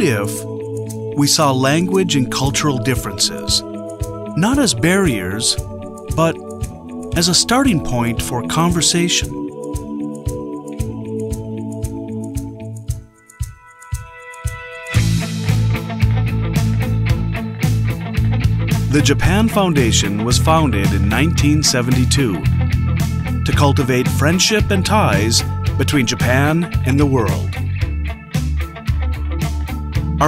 What if we saw language and cultural differences, not as barriers, but as a starting point for conversation? The Japan Foundation was founded in 1972 to cultivate friendship and ties between Japan and the world.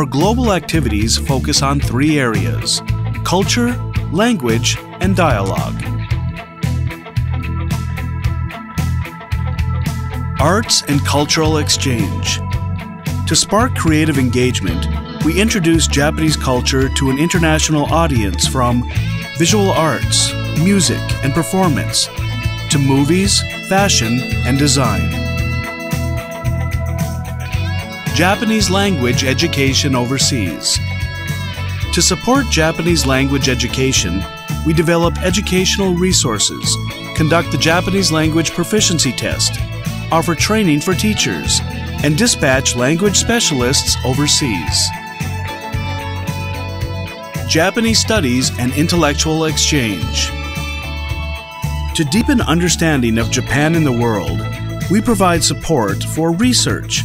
Our global activities focus on three areas culture, language, and dialogue. Arts and cultural exchange. To spark creative engagement, we introduce Japanese culture to an international audience from visual arts, music, and performance to movies, fashion, and design. Japanese language education overseas. To support Japanese language education, we develop educational resources, conduct the Japanese language proficiency test, offer training for teachers, and dispatch language specialists overseas. Japanese Studies and Intellectual Exchange. To deepen understanding of Japan in the world, we provide support for research,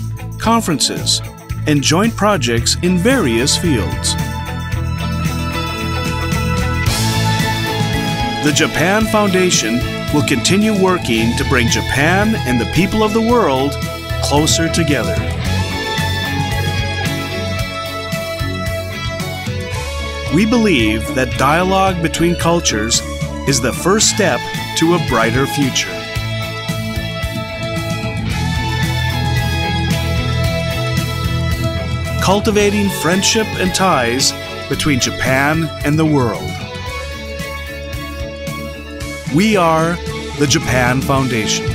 conferences, and joint projects in various fields. The Japan Foundation will continue working to bring Japan and the people of the world closer together. We believe that dialogue between cultures is the first step to a brighter future. cultivating friendship and ties between Japan and the world. We are the Japan Foundation.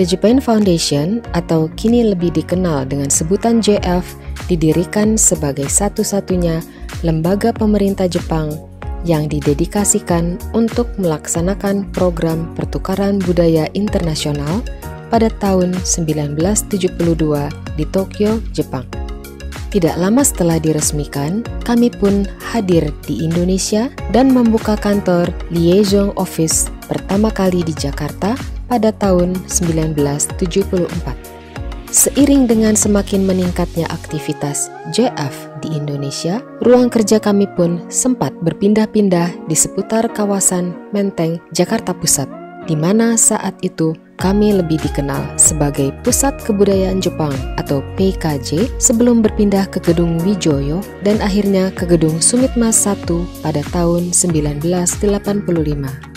The Japan Foundation atau kini lebih dikenal dengan sebutan JF didirikan sebagai satu-satunya lembaga pemerintah Jepang yang didedikasikan untuk melaksanakan program pertukaran budaya internasional pada tahun 1972 di Tokyo, Jepang. Tidak lama setelah diresmikan, kami pun hadir di Indonesia dan membuka kantor Liaison Office pertama kali di Jakarta pada tahun 1974. Seiring dengan semakin meningkatnya aktivitas JF di Indonesia, ruang kerja kami pun sempat berpindah-pindah di seputar kawasan Menteng, Jakarta Pusat, di mana saat itu kami lebih dikenal sebagai Pusat Kebudayaan Jepang atau PKJ sebelum berpindah ke Gedung Wijoyo dan akhirnya ke Gedung Sumitmas 1 pada tahun 1985.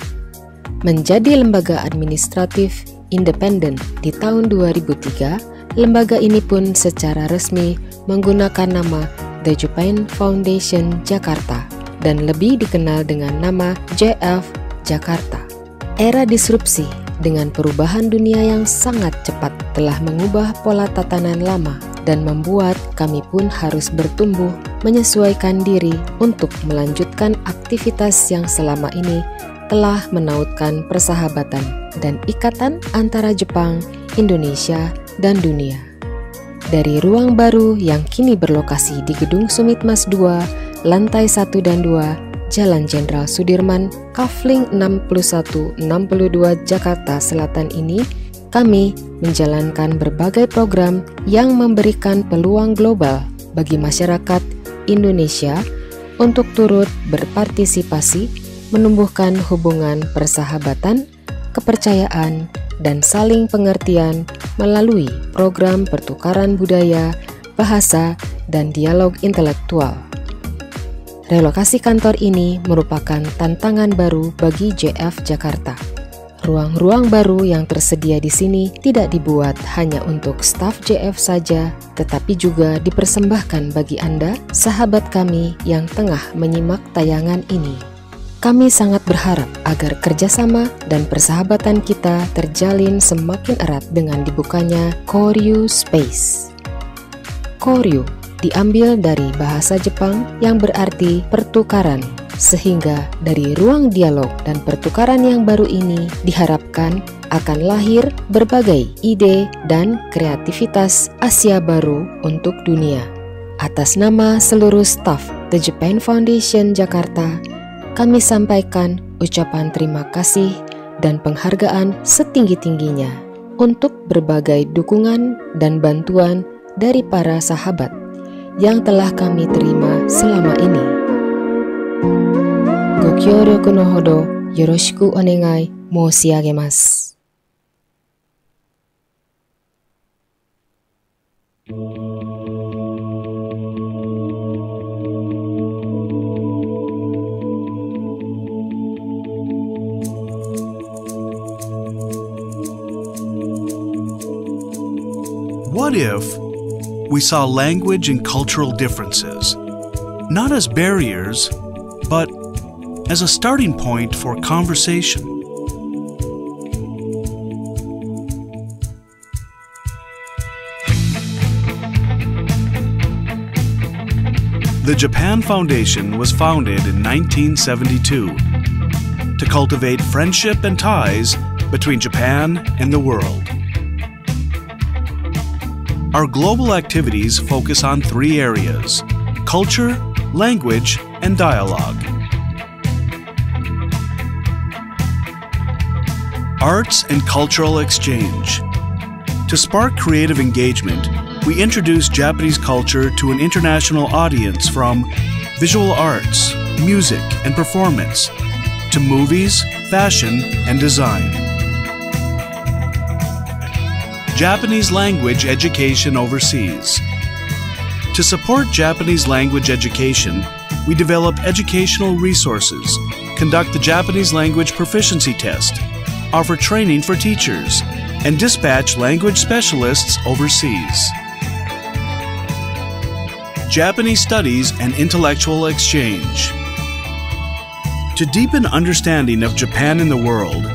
Menjadi lembaga administratif independen di tahun 2003, lembaga ini pun secara resmi menggunakan nama The Japan Foundation Jakarta dan lebih dikenal dengan nama JF Jakarta. Era disrupsi dengan perubahan dunia yang sangat cepat telah mengubah pola tatanan lama dan membuat kami pun harus bertumbuh menyesuaikan diri untuk melanjutkan aktivitas yang selama ini telah menautkan persahabatan dan ikatan antara Jepang, Indonesia, dan dunia. Dari ruang baru yang kini berlokasi di Gedung Sumit Mas II, lantai 1 dan 2, Jalan Jenderal Sudirman, Kafling 6162 Jakarta Selatan ini, kami menjalankan berbagai program yang memberikan peluang global bagi masyarakat Indonesia untuk turut berpartisipasi menumbuhkan hubungan persahabatan, kepercayaan, dan saling pengertian melalui program pertukaran budaya, bahasa, dan dialog intelektual. Relokasi kantor ini merupakan tantangan baru bagi JF Jakarta. Ruang-ruang baru yang tersedia di sini tidak dibuat hanya untuk staf JF saja, tetapi juga dipersembahkan bagi Anda, sahabat kami yang tengah menyimak tayangan ini. Kami sangat berharap agar kerjasama dan persahabatan kita terjalin semakin erat dengan dibukanya Koryu Space. Koryu diambil dari bahasa Jepang yang berarti pertukaran, sehingga dari ruang dialog dan pertukaran yang baru ini diharapkan akan lahir berbagai ide dan kreativitas Asia baru untuk dunia. Atas nama seluruh staf The Japan Foundation Jakarta, kami sampaikan ucapan terima kasih dan penghargaan setinggi-tingginya untuk berbagai dukungan dan bantuan dari para sahabat yang telah kami terima selama ini. Gokyo no hodo yoroshiku onegai moshiagemasu. What if we saw language and cultural differences, not as barriers, but as a starting point for conversation? The Japan Foundation was founded in 1972 to cultivate friendship and ties between Japan and the world. Our global activities focus on three areas culture, language, and dialogue. Arts and cultural exchange. To spark creative engagement, we introduce Japanese culture to an international audience from visual arts, music, and performance, to movies, fashion, and design. Japanese Language Education Overseas. To support Japanese language education, we develop educational resources, conduct the Japanese Language Proficiency Test, offer training for teachers, and dispatch language specialists overseas. Japanese Studies and Intellectual Exchange. To deepen understanding of Japan in the world,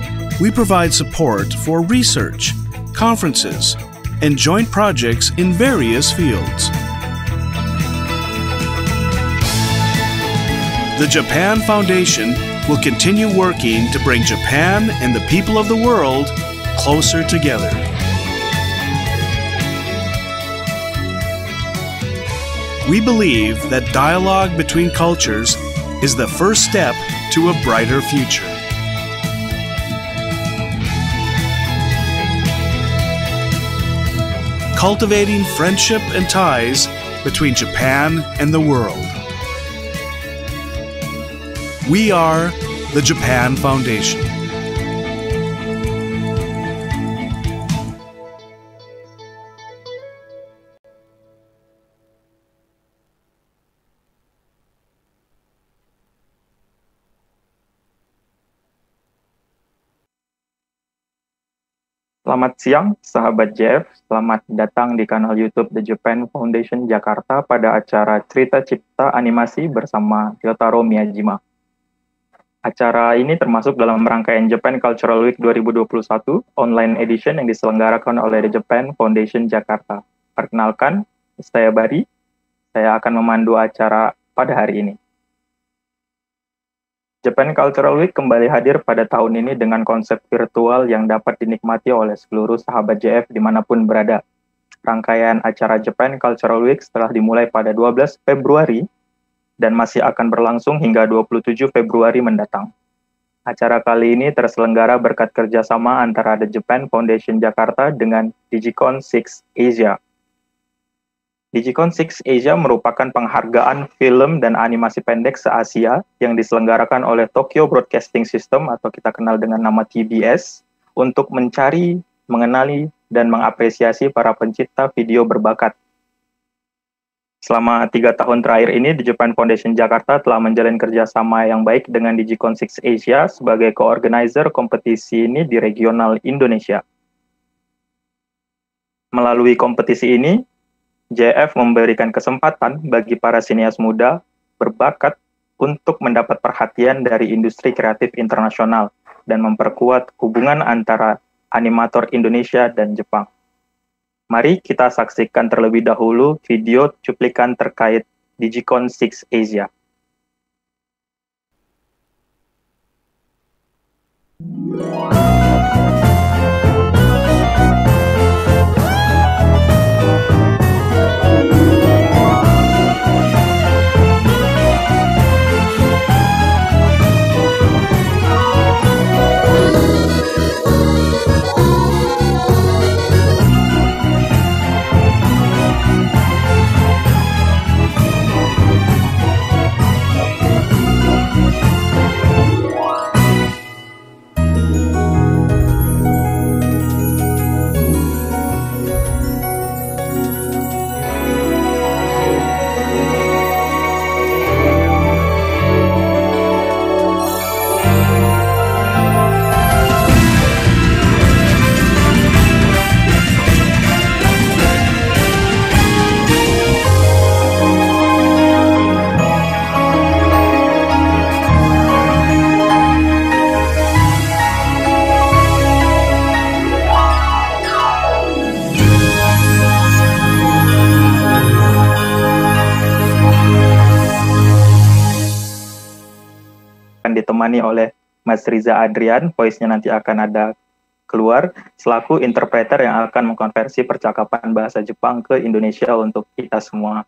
we provide support for research, conferences, and joint projects in various fields. The Japan Foundation will continue working to bring Japan and the people of the world closer together. We believe that dialogue between cultures is the first step to a brighter future. cultivating friendship and ties between Japan and the world. We are the Japan Foundation. Selamat siang, sahabat Jeff. Selamat datang di kanal YouTube The Japan Foundation Jakarta pada acara Cerita Cipta Animasi bersama Yotaro Miyajima. Acara ini termasuk dalam rangkaian Japan Cultural Week 2021 online edition yang diselenggarakan oleh The Japan Foundation Jakarta. Perkenalkan, saya Bari. Saya akan memandu acara pada hari ini. Japan Cultural Week kembali hadir pada tahun ini dengan konsep virtual yang dapat dinikmati oleh seluruh sahabat JF dimanapun berada. Rangkaian acara Japan Cultural Week telah dimulai pada 12 Februari dan masih akan berlangsung hingga 27 Februari mendatang. Acara kali ini terselenggara berkat kerjasama antara The Japan Foundation Jakarta dengan Digicon 6 Asia. Digicon 6 Asia merupakan penghargaan film dan animasi pendek se-Asia yang diselenggarakan oleh Tokyo Broadcasting System atau kita kenal dengan nama TBS untuk mencari, mengenali, dan mengapresiasi para pencipta video berbakat. Selama tiga tahun terakhir ini, The Japan Foundation Jakarta telah menjalin kerjasama yang baik dengan Digicon 6 Asia sebagai koorganizer kompetisi ini di regional Indonesia. Melalui kompetisi ini, JF memberikan kesempatan bagi para sinias muda berbakat untuk mendapat perhatian dari industri kreatif internasional dan memperkuat hubungan antara animator Indonesia dan Jepang. Mari kita saksikan terlebih dahulu video cuplikan terkait Digicon 6 Asia. ditemani oleh Mas Riza Adrian, voice-nya nanti akan ada keluar selaku interpreter yang akan mengkonversi percakapan bahasa Jepang ke Indonesia untuk kita semua.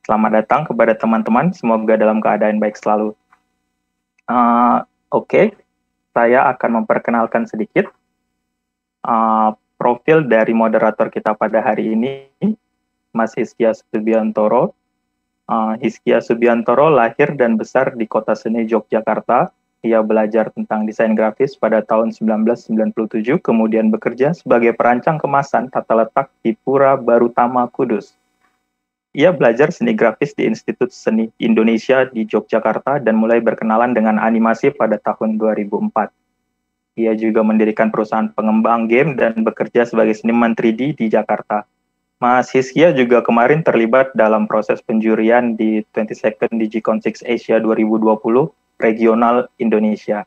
Selamat datang kepada teman-teman, semoga dalam keadaan baik selalu. Uh, Oke, okay. saya akan memperkenalkan sedikit uh, profil dari moderator kita pada hari ini, Mas Hiskia Subiantoro. Uh, Hiskia Subiantoro lahir dan besar di kota seni Yogyakarta, ia belajar tentang desain grafis pada tahun 1997, kemudian bekerja sebagai perancang kemasan tata letak di Pura Barutama Kudus. Ia belajar seni grafis di Institut Seni Indonesia di Yogyakarta dan mulai berkenalan dengan animasi pada tahun 2004. Ia juga mendirikan perusahaan pengembang game dan bekerja sebagai seniman 3D di Jakarta. Mas Hiskia juga kemarin terlibat dalam proses penjurian di 22nd DigiCon 6 Asia 2020 regional Indonesia.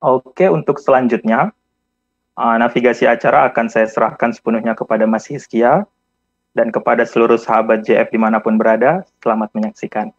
Oke, untuk selanjutnya, uh, navigasi acara akan saya serahkan sepenuhnya kepada Mas Hiskia dan kepada seluruh sahabat JF dimanapun berada. Selamat menyaksikan.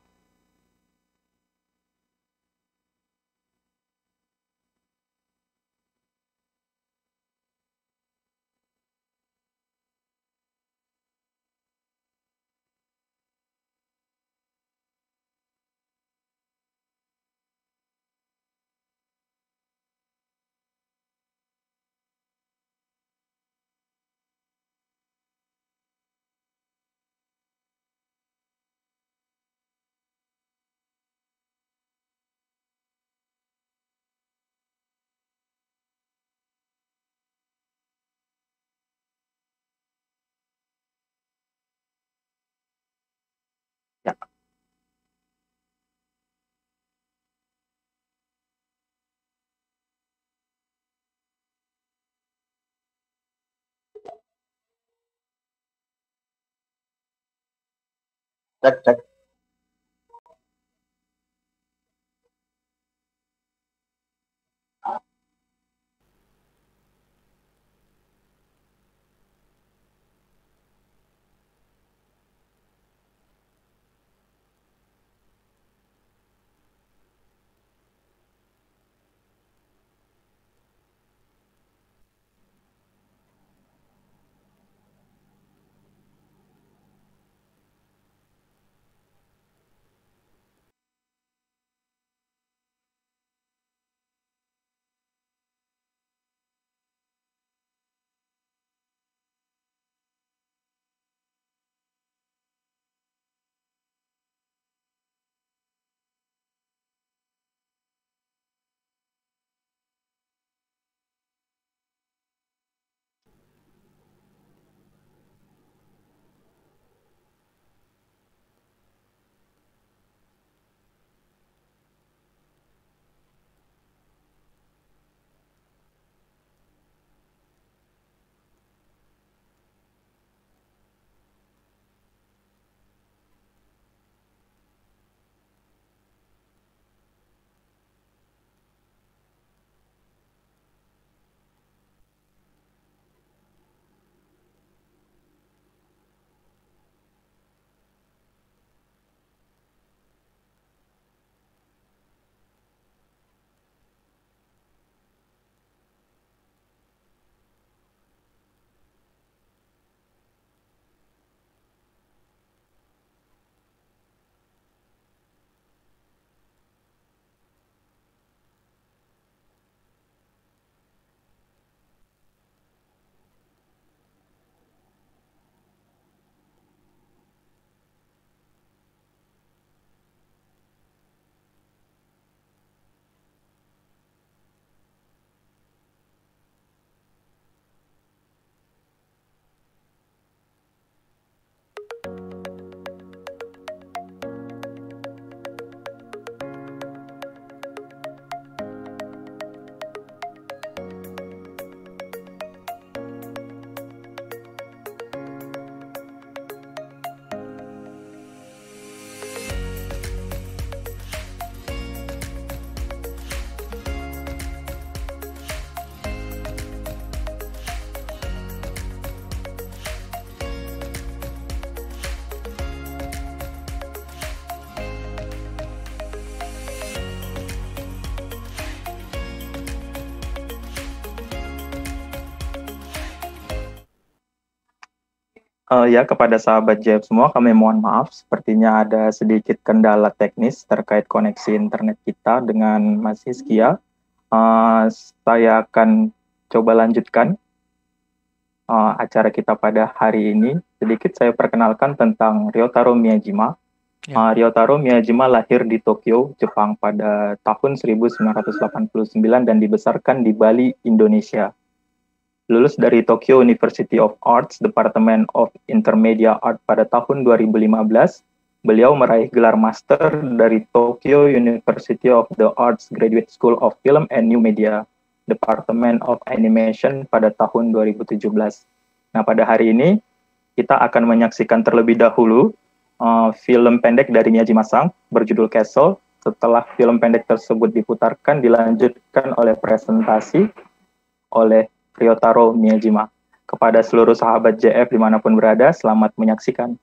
Tchau, tchau. Uh, ya, kepada sahabat JF semua kami mohon maaf. Sepertinya ada sedikit kendala teknis terkait koneksi internet kita dengan Mas Hiskia. Uh, eh, saya akan coba lanjutkan uh, acara kita pada hari ini. Sedikit saya perkenalkan tentang Ryotaro Miyajima. Ya. Uh, Ryotaro Miyajima lahir di Tokyo, Jepang pada tahun 1989 dan dibesarkan di Bali, Indonesia lulus dari Tokyo University of Arts, Department of Intermedia Art pada tahun 2015. Beliau meraih gelar master dari Tokyo University of the Arts Graduate School of Film and New Media, Department of Animation pada tahun 2017. Nah, pada hari ini kita akan menyaksikan terlebih dahulu uh, film pendek dari Miyaji Masang berjudul Castle. Setelah film pendek tersebut diputarkan, dilanjutkan oleh presentasi oleh Ryotaro Miyajima. Kepada seluruh sahabat JF dimanapun berada, selamat menyaksikan.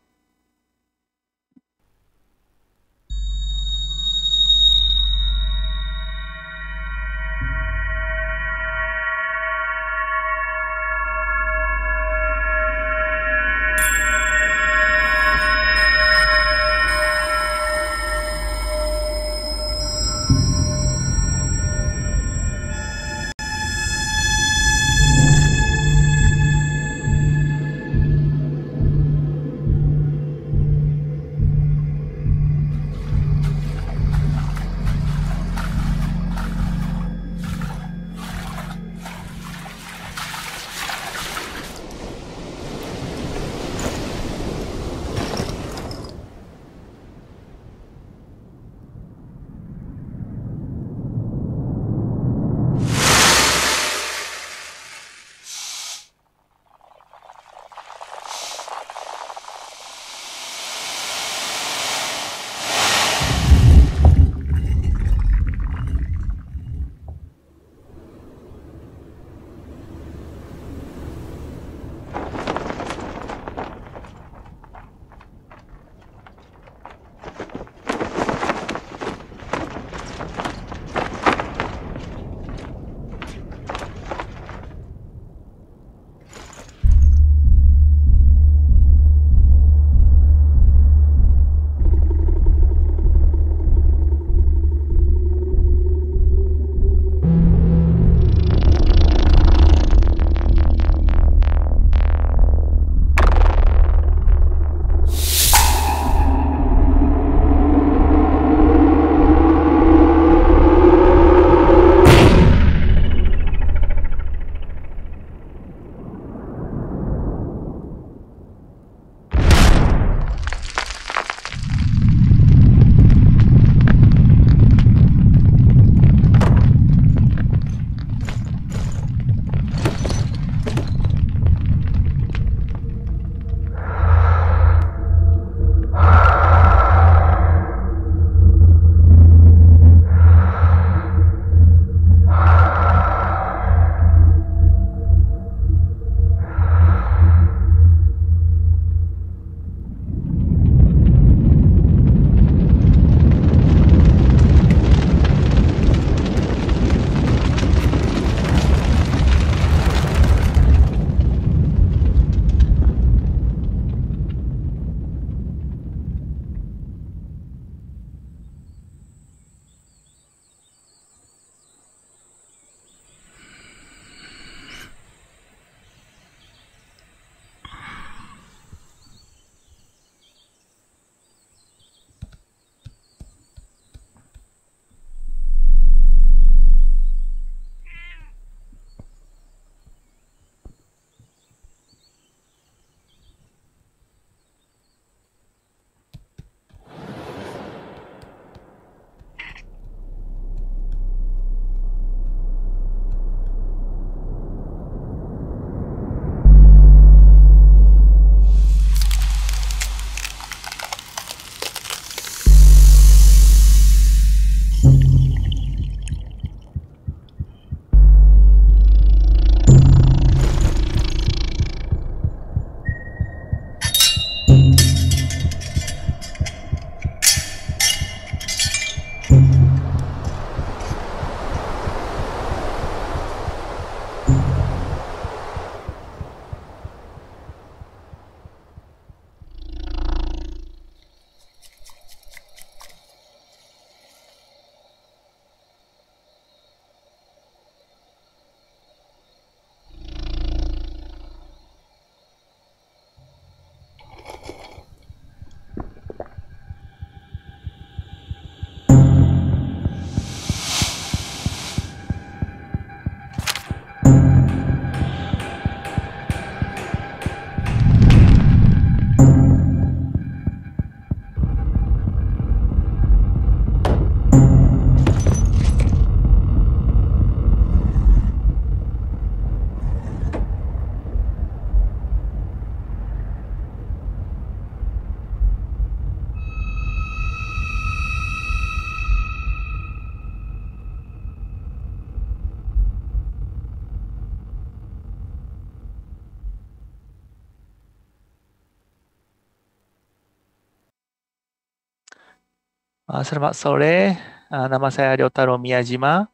それは、それ、生さや、りょうたろう、宮島、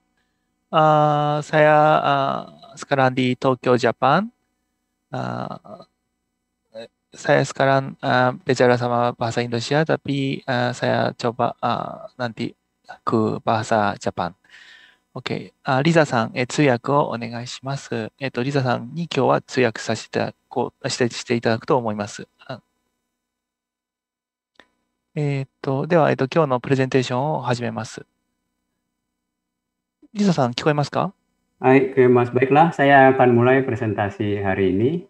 さや、スカランディ、東京、ジャパン、さや、スカラン、ベジャラ様、バーサインドシア、タピ、さや、チョバ、なんて、ク、バーサ、ジャパン。リザさん、通訳をお願いします。えっ、と、リザさんに今日は通訳させていただくと思います。えー、っと、では、えっと、今日のプレゼンテーションを始めます。Lisa さん、聞こえますかはい、Mas. Baiklah, saya akan mulai presentasi hari ini.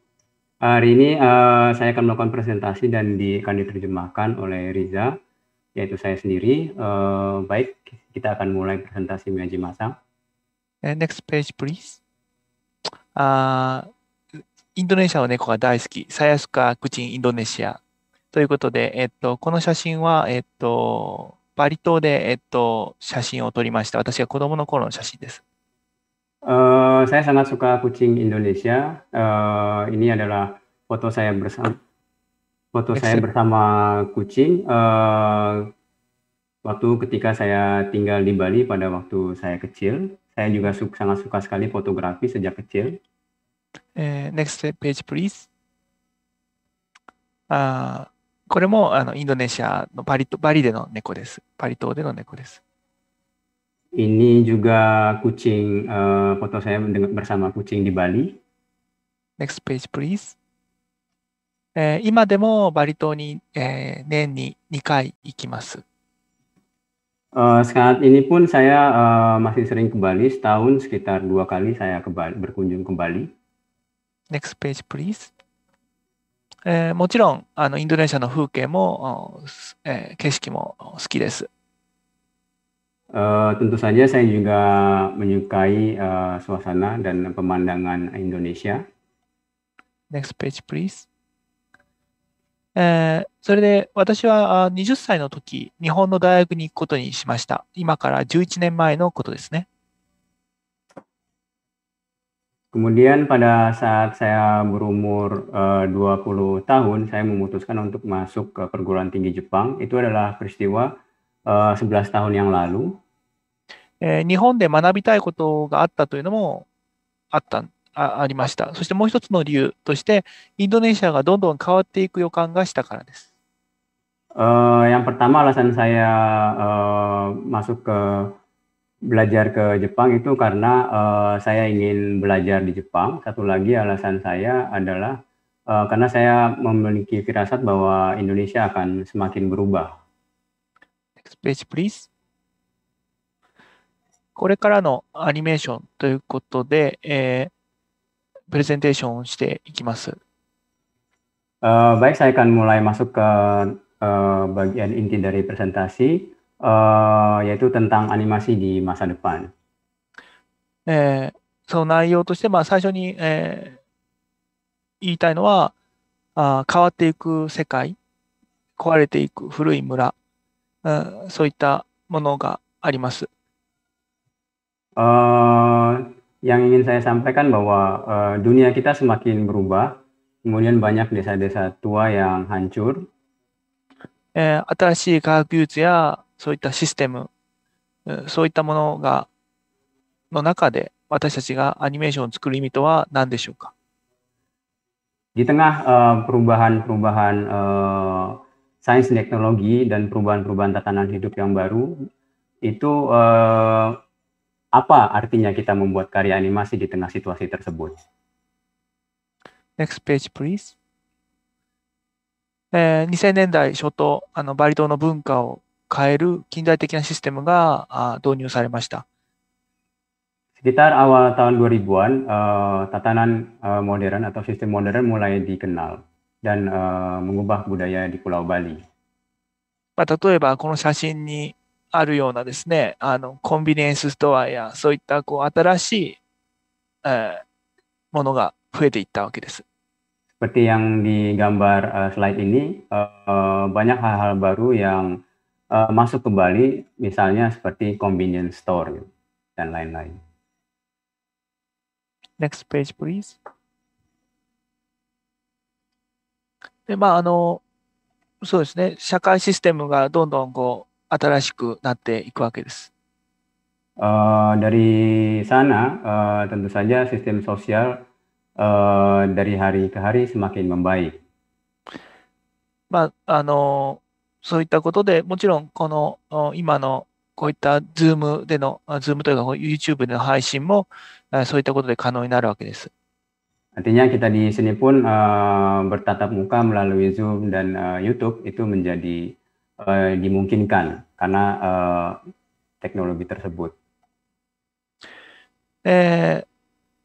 Hari ini eh, saya akan melakukan presentasi dan di, akan diterjemahkan oleh Riza, yaitu saya sendiri. Eh, baik, kita akan mulai presentasi Miyaji Masa. Eh, next page, please. Uh, ah, インドネシアの猫が大好き、さやすか口インドネシアということで、えっと、この写真は、えっと、バリ島で、えっと、写真を撮りました。私が子供の頃の写真です。Uh, saya sangat suka kucing Indonesia. Eh, ini adalah foto saya bersama foto saya bersama kucing eh, waktu ketika saya tinggal di Bali pada waktu saya kecil. Saya juga su sangat suka sekali fotografi sejak kecil. Eh, next page please. Ah, これもあのインドネシアのバリバリでの猫です。バリ島での猫です。Ini juga kucing uh, foto saya bersama kucing di Bali. Next page please. えー、今でもバリ島に、えー、年に2回行きます。Uh, saat ini pun saya uh, masih sering ke Bali. Setahun sekitar dua kali saya ke Bali, berkunjung ke Bali. Next page please. えー、もちろんあのインドネシアの風景も、えー、景色も好きです。Uh, tentu saja saya juga menyukai uh, suasana dan pemandangan Indonesia. Next page, please. えー、それで私は20歳の時、日本の大学に行くことにしました。今から11年前のことですね。Kemudian pada saat saya berumur eh, uh, 20 tahun, saya memutuskan untuk masuk ke perguruan tinggi Jepang. Itu adalah peristiwa uh, eh, 11 tahun yang lalu. Eh, 日本で学びたいことがあったというのもあったあありました。そしてもう一つの理由として、インドネシアがどんどん変わっていく予感がしたからです。Uh, eh, yang pertama alasan masuk ke belajar ke Jepang itu karena uh, saya ingin belajar di Jepang. Satu lagi alasan saya adalah uh, karena saya memiliki firasat bahwa Indonesia akan semakin berubah. Next page please. これからのアニメーションということで、えー、プレゼンテーションをしていきます。Uh, baik, saya eh, inti dari presentasi. Eh, yaitu tentang animasi di masa depan. depan。えー、その内容として、まあ、最初に、えー、言いたいのはあ、変わっていく世界、壊れていく古い村、うん、そういったものがあります。Uh, yang ingin saya sampaikan bahwa uh, dunia kita semakin berubah, kemudian banyak desa-desa tua yang hancur. えー、新しい科学技術やそういったシステム、そういったものが、の中で私たちがアニメーションを作る意味とは何でしょうか Di tengah perubahan-perubahan uh, uh, sains dan teknologi dan perubahan-perubahan tatanan hidup yang baru, itu uh, apa artinya kita membuat karya animasi di tengah situasi tersebut? Next page, please. えー、2000年代初頭あのバリ島の文化を変える近代的なシステムが導入されました。Sekitar awal tahun 2000-an, uh, tatanan uh, modern atau sistem modern mulai dikenal dan uh, mengubah budaya di Pulau Bali. まあ、例えば、この写真にあるようなですね、あのコンビニエンスストアやそういったこう新しい、えー、ものが増えていったわけです。Seperti yang di gambar uh, slide ini, uh, banyak hal-hal baru yang uh, masuk kembali misalnya seperti convenience store gitu, dan lain-lain. Next page please. で、まあ、あの、そうですね、社会システムがどんどんこう新しくなっていくわけです。Uh, dari sana eh, tentu saja sistem sosial eh, dari hari ke hari semakin membaik. まあ、あのそういったことで、もちろん、この、今の、こういった Zoom での、Zoom というか YouTube での配信も、そういったことで可能になるわけです。Artinya kita di sini pun uh, bertatap muka melalui Zoom dan uh, YouTube itu menjadi uh, dimungkinkan karena uh, teknologi tersebut. えー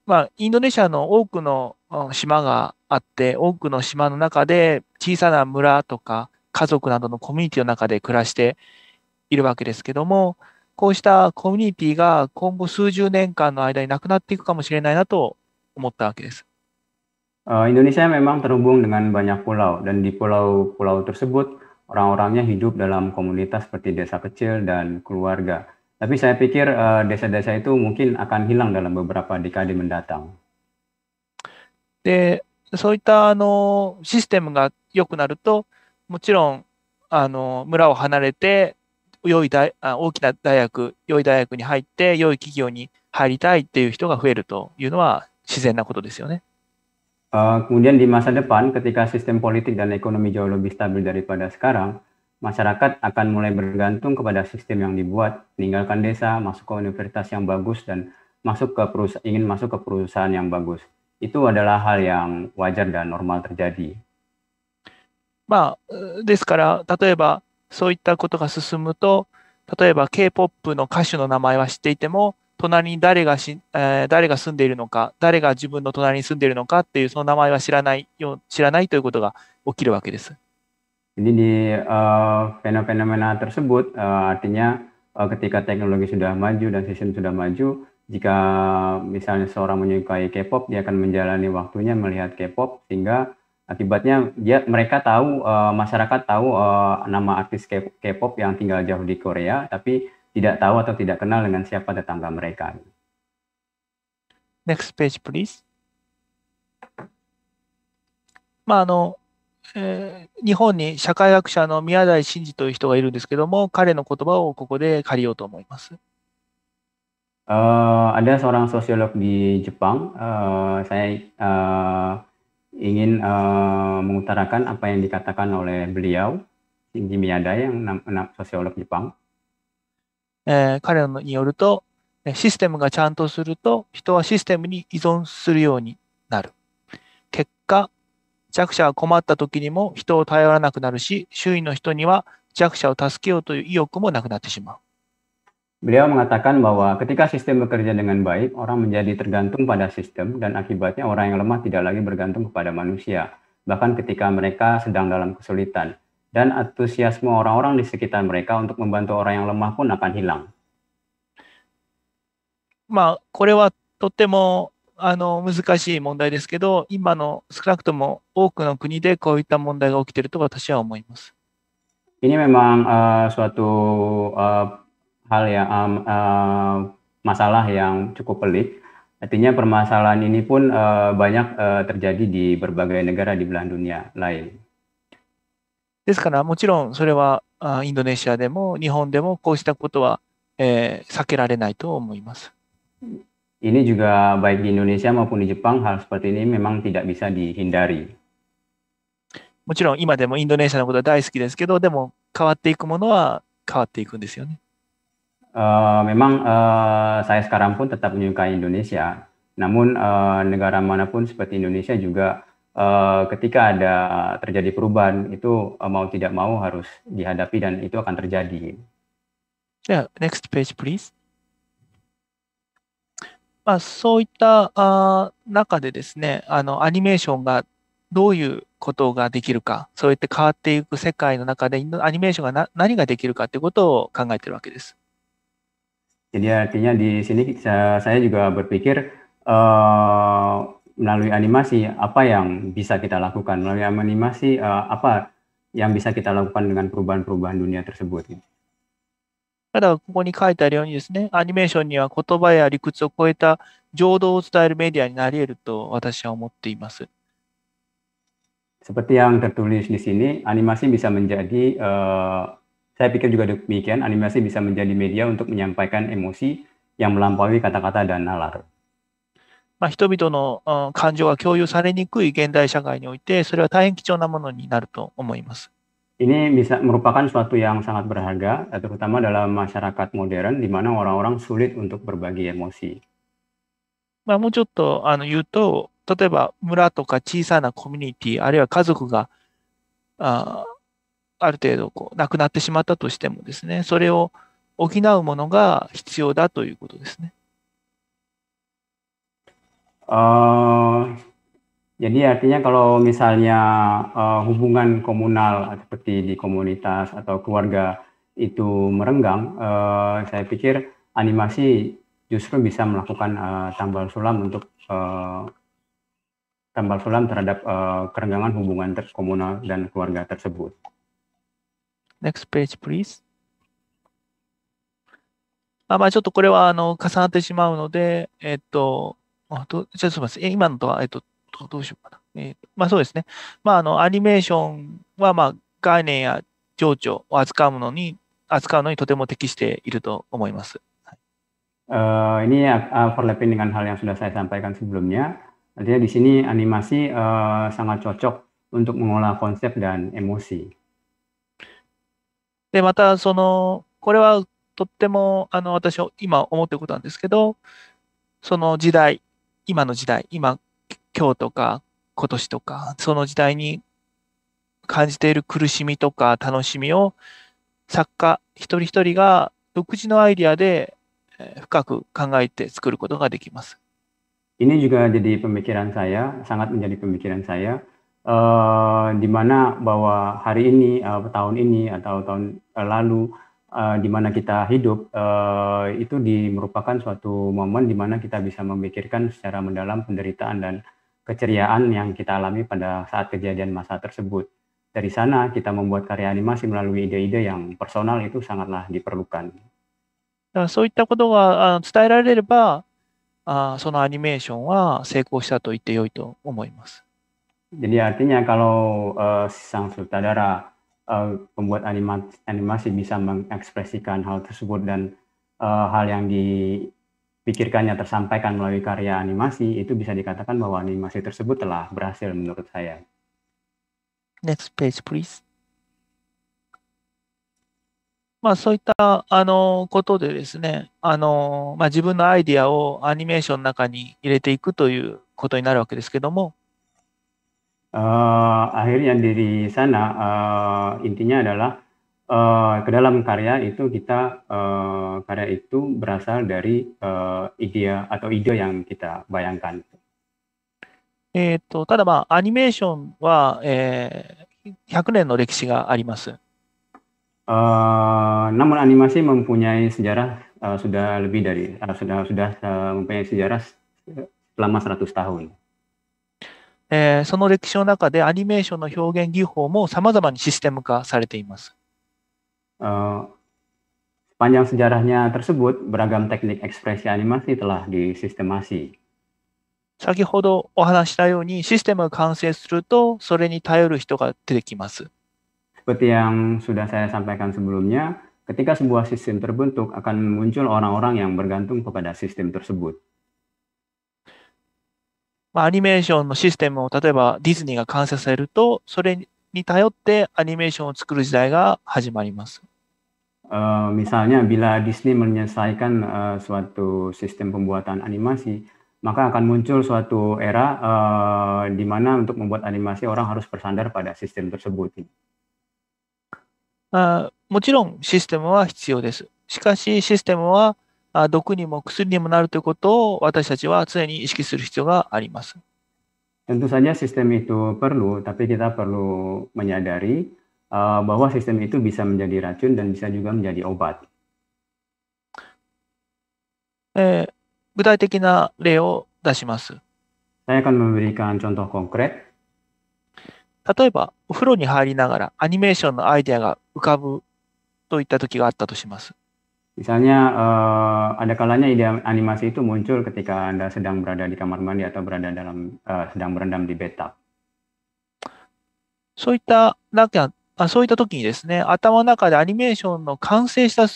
まあ、インドネシアの多くの島があって、多くの島の中で小さな村とか、家族などのコミュニティの中で暮らしているわけですけども、こうしたコミュニティが今後数十年間の間になくなっていくかもしれないなと思ったわけです。Indonesia memang terhubung dengan banyak pulau dan di pulau-pulau tersebut orang-orangnya hidup dalam komunitas seperti desa kecil dan keluarga. Tapi saya pikir desa-desa itu mungkin akan hilang dalam beberapa dekade mendatang. で、そういったあのシステムが良くなると、もちろん、あの、村を離れて、良い大あ大きな大学、良い大学に入って、良い企業に入りたいっていう人が増えるというのは自然なことですよね。Uh, kemudian di masa depan, ketika sistem politik dan ekonomi jauh lebih stabil daripada sekarang, masyarakat akan mulai bergantung kepada sistem yang dibuat, meninggalkan desa, masuk ke universitas yang bagus, dan masuk ke perusahaan, ingin masuk ke perusahaan yang bagus. Itu adalah hal yang wajar dan normal terjadi. まあ、ですから、例えばそういったことが進むと、例えば K-POP の歌手の名前は知っていても、隣に誰がし、えー、誰が住んでいるのか、誰が自分の隣に住んでいるのかっていうその名前は知らないよ知らないということが起きるわけです。Jadi di uh, fenomena-fenomena tersebut uh, artinya uh, ketika teknologi sudah maju dan sistem sudah maju, jika misalnya seorang menyukai K-pop, dia akan menjalani waktunya melihat K-pop sehingga Akibatnya dia mereka tahu uh, masyarakat tahu uh, nama artis K-pop yang tinggal jauh di Korea, tapi tidak tahu atau tidak kenal dengan siapa tetangga mereka. Next page please. まああのえー、日本に社会学者の宮台真司という人がいるんですけども、彼の言葉をここで借りようと思います。Uh, ada seorang sosiolog di Jepang, uh, saya uh, ingin uh, mengutarakan apa yang dikatakan oleh beliau Shinji Miyada yang sosiolog Jepang。えー、彼によると、システムがちゃんとすると、人はシステムに依存するようになる。結果、弱者が困った時にも人を頼らなくなるし、周囲の人には弱者を助けようという意欲もなくなってしまう。Beliau mengatakan bahwa ketika sistem bekerja dengan baik, orang menjadi tergantung pada sistem dan akibatnya orang yang lemah tidak lagi bergantung kepada manusia, bahkan ketika mereka sedang dalam kesulitan. Dan antusiasme orang-orang di sekitar mereka untuk membantu orang yang lemah pun akan hilang. uh, suatu, uh, hal yang um, uh, masalah yang cukup pelik. Artinya permasalahan ini pun uh, banyak uh, terjadi di berbagai negara di belahan dunia lain. ですから、もちろんそれはインドネシアでも日本でもこうしたことは、えー、避けられないと思います。Ini juga baik di Indonesia maupun di Jepang hal seperti ini memang tidak bisa dihindari. もちろん今でもインドネシアのことは大好きですけど、でも変わっていくものは変わっていくんですよね。Eh, memang uh, saya sekarang pun tetap menyukai Indonesia. Namun uh, negara manapun seperti Indonesia juga uh, ketika ada terjadi perubahan itu uh, mau tidak mau harus dihadapi dan itu akan terjadi. Yeah, next page please. まあ、そういったあ中でですね、あの、アニメーションがどういうことができるか、そうやって変わっていく世界の中で、アニメーションがな何ができるかということを考えているわけです。Ah, jadi artinya di sini saya juga berpikir uh, melalui animasi apa yang bisa kita lakukan melalui animasi uh, apa yang bisa kita lakukan dengan perubahan-perubahan dunia tersebut. ただ、ここに書いてあるようにですね、アニメーションには言葉や理屈を超えた情動を伝えるメディアになり得ると私は思っています。Seperti yang tertulis di sini, animasi bisa menjadi eh, saya pikir juga demikian, animasi bisa menjadi media untuk menyampaikan emosi yang melampaui kata-kata dan nalar. まあ、人々の感情が共有されにくい現代社会において、それは大変貴重なものになると思います。Ini bisa merupakan suatu yang sangat berharga, terutama dalam masyarakat modern di mana orang-orang sulit untuk berbagi emosi. まあ、もうちょっとあの言うと、例えば村とか小さなコミュニティ、あるいは家族があある程度こうなくなってしまったとしてもですね、それを補うものが必要だということですね。Uh, jadi artinya kalau misalnya uh, hubungan komunal seperti di komunitas atau keluarga itu merenggang, uh, saya pikir animasi justru bisa melakukan uh, tambal sulam untuk uh, tambal sulam terhadap uh, kerenggangan hubungan komunal dan keluarga tersebut. Next page, please. あまあ、ちょっとこれはあの重なってしまうので、えっと、あどちょっとすみません。今のとは、えっと、どうしようかな。えー、まあそうですね。まあ、あの、アニメーションは、まあ、概念や情緒を扱うのに、扱うのにとても適していると思います。Uh, ini uh, overlapping dengan hal yang sudah saya sampaikan sebelumnya. Artinya di sini animasi uh, sangat cocok untuk mengolah konsep dan emosi. で、また、その、これはとっても、あの、私、今思ってることなんですけど、その時代、今の時代、今、今日とか、今年とか、その時代に感じている苦しみとか楽しみを、作家一人一人が独自のアイディアで深く考えて作ることができます。Ini juga jadi pemikiran saya, sangat menjadi pemikiran saya uh, di mana bahwa hari ini, uh, tahun ini atau tahun lalu uh, di mana kita hidup uh, itu di merupakan suatu momen di mana kita bisa memikirkan secara mendalam penderitaan dan keceriaan yang kita alami pada saat kejadian masa tersebut. Dari sana kita membuat karya animasi melalui ide-ide yang personal itu sangatlah diperlukan. そういったことが伝えられれば、そのアニメーションは成功したと言ってよいと思います。Ya, jadi artinya kalau uh, sang sutradara uh, pembuat animasi, animasi bisa mengekspresikan hal tersebut dan uh, hal yang dipikirkannya tersampaikan melalui karya animasi itu bisa dikatakan bahwa animasi tersebut telah berhasil menurut saya. Next page please. まあそういったあのことでですね、あのまあ、自分のアイディアをアニメーションの中に入れていくということになるわけですけども、uh, akhirnya dari sana uh, intinya adalah uh, ke dalam karya itu kita uh, karya itu berasal dari uh, ide atau ide yang kita bayangkan. えー、とただまあアニメーションは、えー、100年の歴史があります。Uh, animasi mempunyai sejarah sudah lebih dari sudah sudah mempunyai sejarah selama seratus tahun. えー、その歴史の中でアニメーションの表現技法も様々にシステム化されています。Uh, panjang sejarahnya tersebut, beragam teknik ekspresi animasi telah disistemasi. 先ほどお話したように、システムが完成すると、それに頼る人が出てきます。Seperti yang sudah saya sampaikan sebelumnya, ketika sebuah sistem terbentuk, akan muncul orang-orang yang bergantung kepada sistem tersebut. まあ、アニメーションのシステムを例えばディズニーが完成されると、それに頼ってアニメーションを作る時代が始まります。Uh, misalnya bila Disney menyelesaikan uh, suatu sistem pembuatan animasi, maka akan muncul suatu era uh, di mana untuk membuat animasi orang harus bersandar pada sistem tersebut. Uh, もちろんシステムは必要です。しかしシステムは毒にも薬にもなるということを私たちは常に意識する必要があります。Tentu saja sistem itu perlu, tapi kita perlu menyadari uh, bahwa sistem itu bisa menjadi racun dan bisa juga menjadi obat. えー、具体的な例を出します。Saya akan memberikan contoh konkret. 例えば、お風呂に入りながらアニメーションのアイデアが浮かぶといった時があったとします。Misalnya uh, ada kalanya ide animasi itu muncul ketika Anda sedang berada di kamar mandi atau berada dalam uh, sedang berendam di bathtub. そういったなんかあそういった時にですね、頭の中でアニメーションの完成した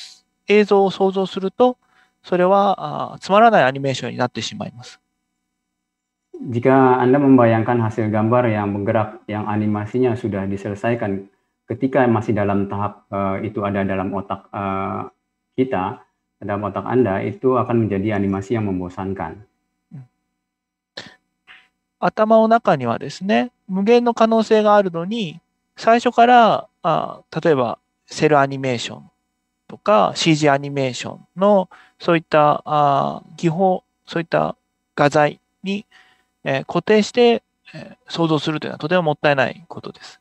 映像を想像すると、それはあつまらないアニメーションになってしまいます。Jika ah, ah, Anda membayangkan hasil gambar yang bergerak, yang animasinya sudah diselesaikan ketika masih dalam tahap uh, itu ada dalam otak uh, kita dalam otak Anda itu akan menjadi animasi yang membosankan. 頭の中にはですね、無限の可能性があるのに、最初からあ例えばセルアニメーションとか CG アニメーションのそういったあ技法、そういった画材に、えー、固定して、えー、想像するというのはとてももったいないことです。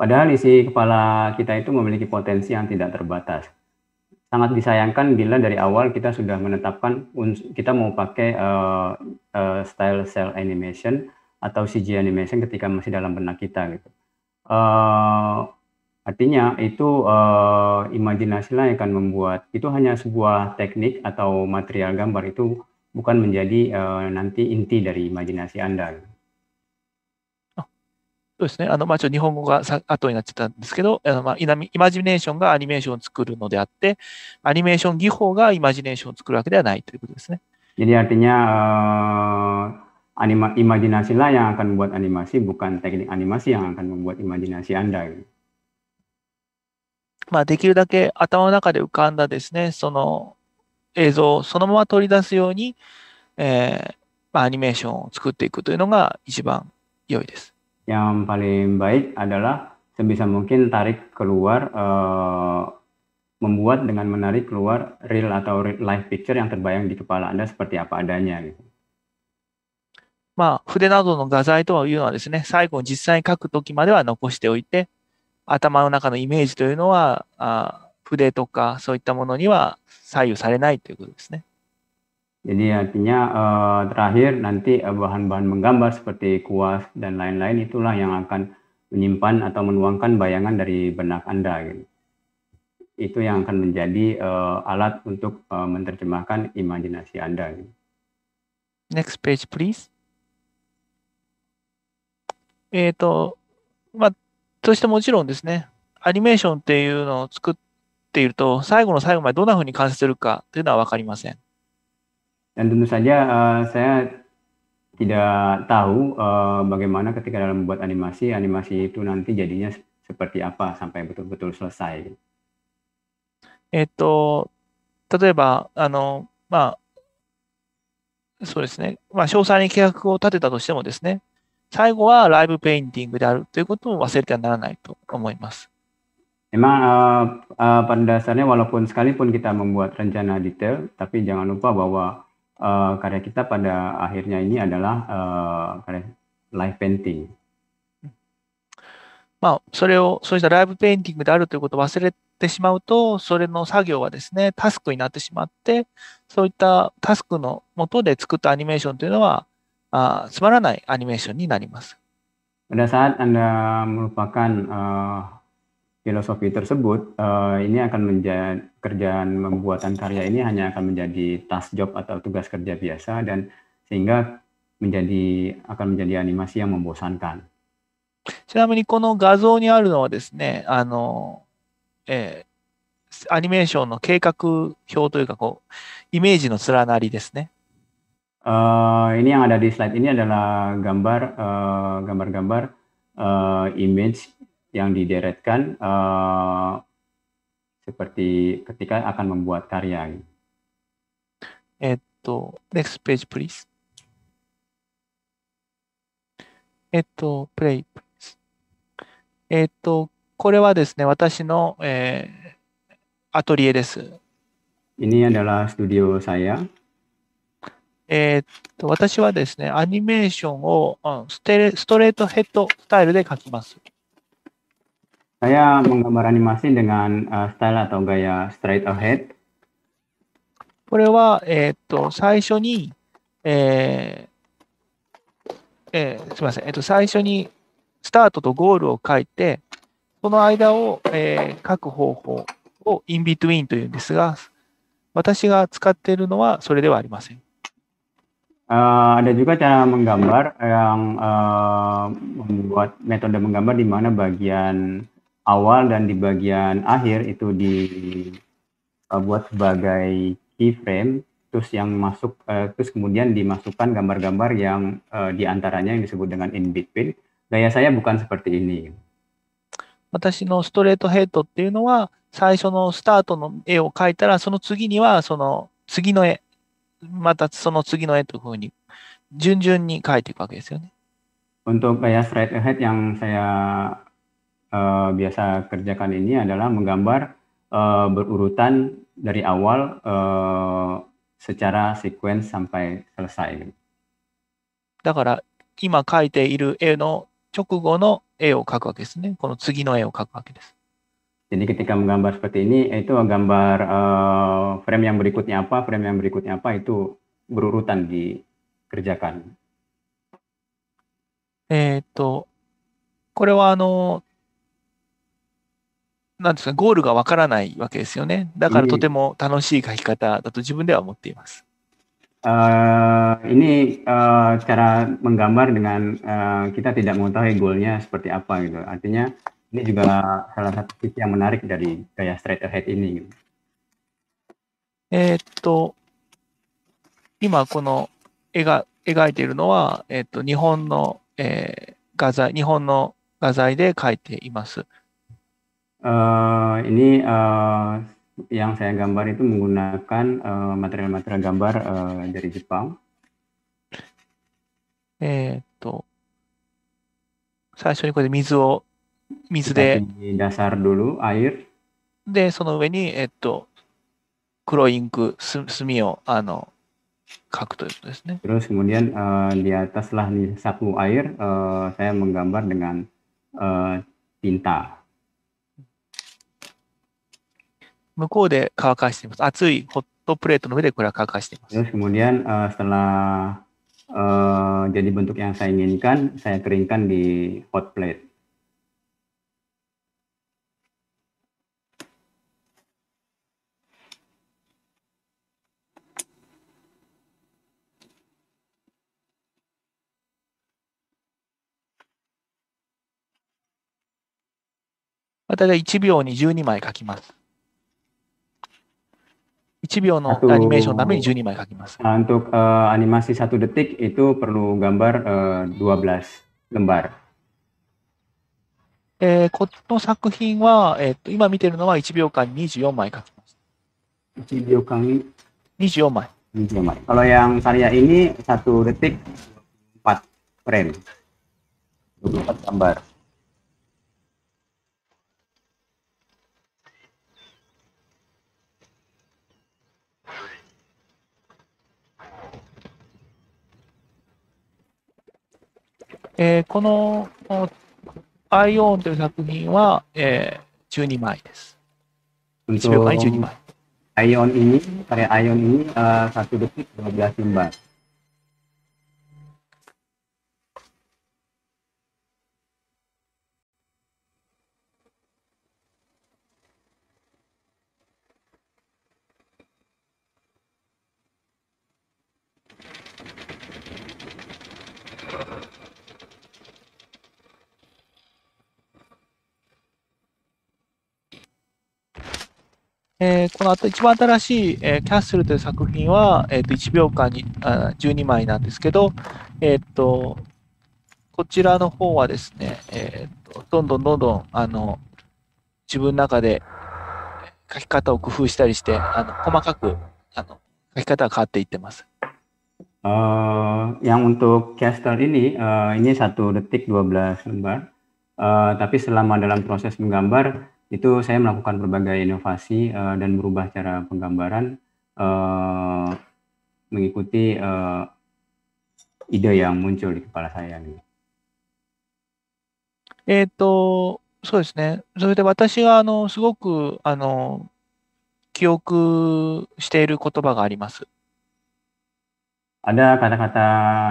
Padahal isi kepala kita itu memiliki potensi yang tidak terbatas. sangat disayangkan bila dari awal kita sudah menetapkan kita mau pakai uh, uh, style cell animation atau CG animation ketika masih dalam benak kita gitu. Uh, artinya itu uh, imajinasilah yang akan membuat itu hanya sebuah teknik atau material gambar itu bukan menjadi uh, nanti inti dari imajinasi Anda. Gitu. そうですね。あの、まあ、ちょ日本語が後になっちゃったんですけど、あのまあ、イマジネーションがアニメーションを作るのであって、アニメーション技法がイマジネーションを作るわけではないということですね。Jadi artinya uh, anima, imajinasilah yang akan membuat animasi, bukan teknik animasi yang akan membuat imajinasi Anda. まあ、できるだけ頭の中で浮かんだですね、その映像をそのまま取り出すように、えーまあ、アニメーションを作っていくというのが一番良いです。yang paling baik adalah sebisa mungkin tarik keluar uh, membuat dengan menarik keluar real atau real life picture yang terbayang di kepala Anda seperti apa adanya gitu. まあ、筆などの画材というのはですね、最後に実際に書くときまでは残しておいて、頭の中のイメージというのは、あ筆とかそういったものには左右されないということですね。jadi artinya uh, terakhir nanti eh, bahan-bahan menggambar seperti kuas dan lain-lain itulah yang akan menyimpan atau menuangkan bayangan dari benak Anda. Gitu. Itu yang akan menjadi uh, alat untuk uh, menerjemahkan imajinasi Anda. Gitu. Next page please. えっ、ー、と、まあ、そしてもちろんですね、アニメーションっていうのを作っていると、最後の最後までどんな風に完成するかというのは分かりません。dan tentu saja uh, saya tidak tahu uh, bagaimana ketika dalam membuat animasi, animasi itu nanti jadinya seperti apa sampai betul-betul selesai. えっと、例えば、あの、まあ、そうですね。まあ、詳細に計画を立てたとしてもですね、最後はライブペインティングであるということを忘れてはならないと思います。Memang uh, uh, pada dasarnya walaupun sekalipun kita membuat rencana detail, tapi jangan lupa bahwa uh, karya kita pada akhirnya ini adalah uh, live painting. まあ、それを、そうしたライブペインティングであるということを忘れてしまうと、それの作業はですね、タスクになってしまって、そういったタスクのもとで作ったアニメーションというのは、あつまらないアニメーションになります。Pada saat Anda merupakan、uh, filosofi tersebut uh, ini akan menjadi kerjaan membuatan karya ini hanya akan menjadi task job atau tugas kerja biasa dan sehingga menjadi akan menjadi animasi yang membosankan. ちなみにこの画像にあるのはですね、あの、えー、アニメーションの計画表というか、こう、イメージの連なりですね。Uh, ini yang ada di slide ini adalah gambar eh, gambar-gambar eh, image yang dideretkan uh, seperti ketika akan membuat karya. Eh, o next page please. えっと、play please. えっと、これはですね、私の、えー、アトリエです。Ini adalah studio saya. えっと、私はですね、アニメーションを、うん、ステレストレートヘッドスタイルで書きます。Saya menggambar animasi dengan uh, style アと gaya straight ahead。これは、えー、っと、最初に、えーえー、すみません、えー、っと、最初にスタートとゴールを書いて、その間を、えー、書く方法を in between というんですが、私が使っているのはそれではありません。Uh, ada juga cara menggambar yang uh, membuat metode menggambar di mana bagian awal dan di bagian akhir itu dibuat eh, sebagai keyframe terus yang masuk eh, terus kemudian dimasukkan gambar-gambar yang uh, eh, diantaranya yang disebut dengan in between gaya saya bukan seperti ini 私のストレートヘッドっていうのは最初のスタートの絵を描いたらその次にはその次の絵またその次の絵というふうに順々に描いていくわけですよね。Untuk e gaya straight ahead yang saya uh, biasa kerjakan ini adalah menggambar uh, berurutan dari awal uh, secara sequence sampai selesai. E e e Jadi ketika menggambar seperti ini, itu gambar uh, frame yang berikutnya apa, frame yang berikutnya apa itu berurutan dikerjakan. えっと、これはあのなんですか、ゴールがわからないわけですよね。だからとても楽しい書き方だと自分では思っています。Uh, ini uh, cara menggambar dengan uh, kita tidak mengetahui goalnya seperti apa gitu. Artinya ini juga salah satu sisi yang menarik dari gaya straight ahead ini. Gitu. えっと、今この絵が描いているのは、えっと、日本の、えー、画材、日本の画材で描いています。uh, ini uh, yang saya gambar itu menggunakan eh, material-material uh, gambar uh, dari Jepang. Eh, to. Sasho ni di dasar dulu air. De sono ue ni kuro sumi o ano itu desu ne. Terus kemudian uh, di atas setelah disapu air uh, saya menggambar dengan uh, tinta. 向こうで乾かしています。熱いホットプレートの上でこれは乾かしています。Terus kemudian、uh, setelah uh, jadi bentuk yang saya inginkan, saya keringkan di hot plate. 大体1秒に12枚書きます。1秒のアニメーションのために12枚書きます。Nah, untuk uh, animasi satu detik itu perlu gambar uh, eh, 12 lembar. えー、この作品は、えー、っと今見てるのは1秒間に24枚書きます。1秒間に24枚。24枚. Eh, Kalau yang saya ini satu detik 4 frame. 24 gambar. えー、このアイオーンという作品は、えー、12枚です。1秒間に12枚。Ion ini, karya Ion ini uh, 1 detik 12 simbal. えー、この後一番新しい、えー、キャッスルという作品は、えー、と1秒間にあ12枚なんですけど、えっ、ー、と、こちらの方はですね、えっ、ー、とどんどんどんどんあの自分の中で書き方を工夫したりして、あの細かくあの書き方が変わっていってます。Uh, yang untuk caster ini, uh, ini satu detik 12 lembar. Uh, tapi selama dalam proses menggambar, itu saya melakukan berbagai inovasi uh, dan merubah cara penggambaran uh, mengikuti uh, ide yang muncul di kepala saya. Gitu. Eh, to, kata kata-kata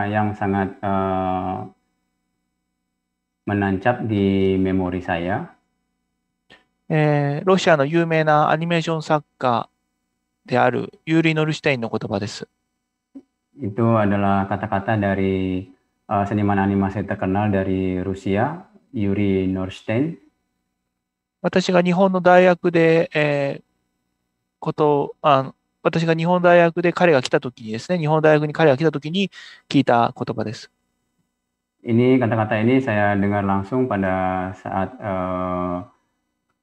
yang sangat uh, menancap di memori saya. えー、ロシアの有名なアニメーション作家であるユーリ・ノルシュテインの言葉です。itu adalah kata-kata dari uh, seniman animasi terkenal dari Rusia, Yuri Norstein. 私が日本の大学で、えー、ことあ私が日本大学で彼が来た時にですね、日本大学に彼が来た時に聞いた言葉です。ini kata-kata ini saya dengar langsung pada saat uh,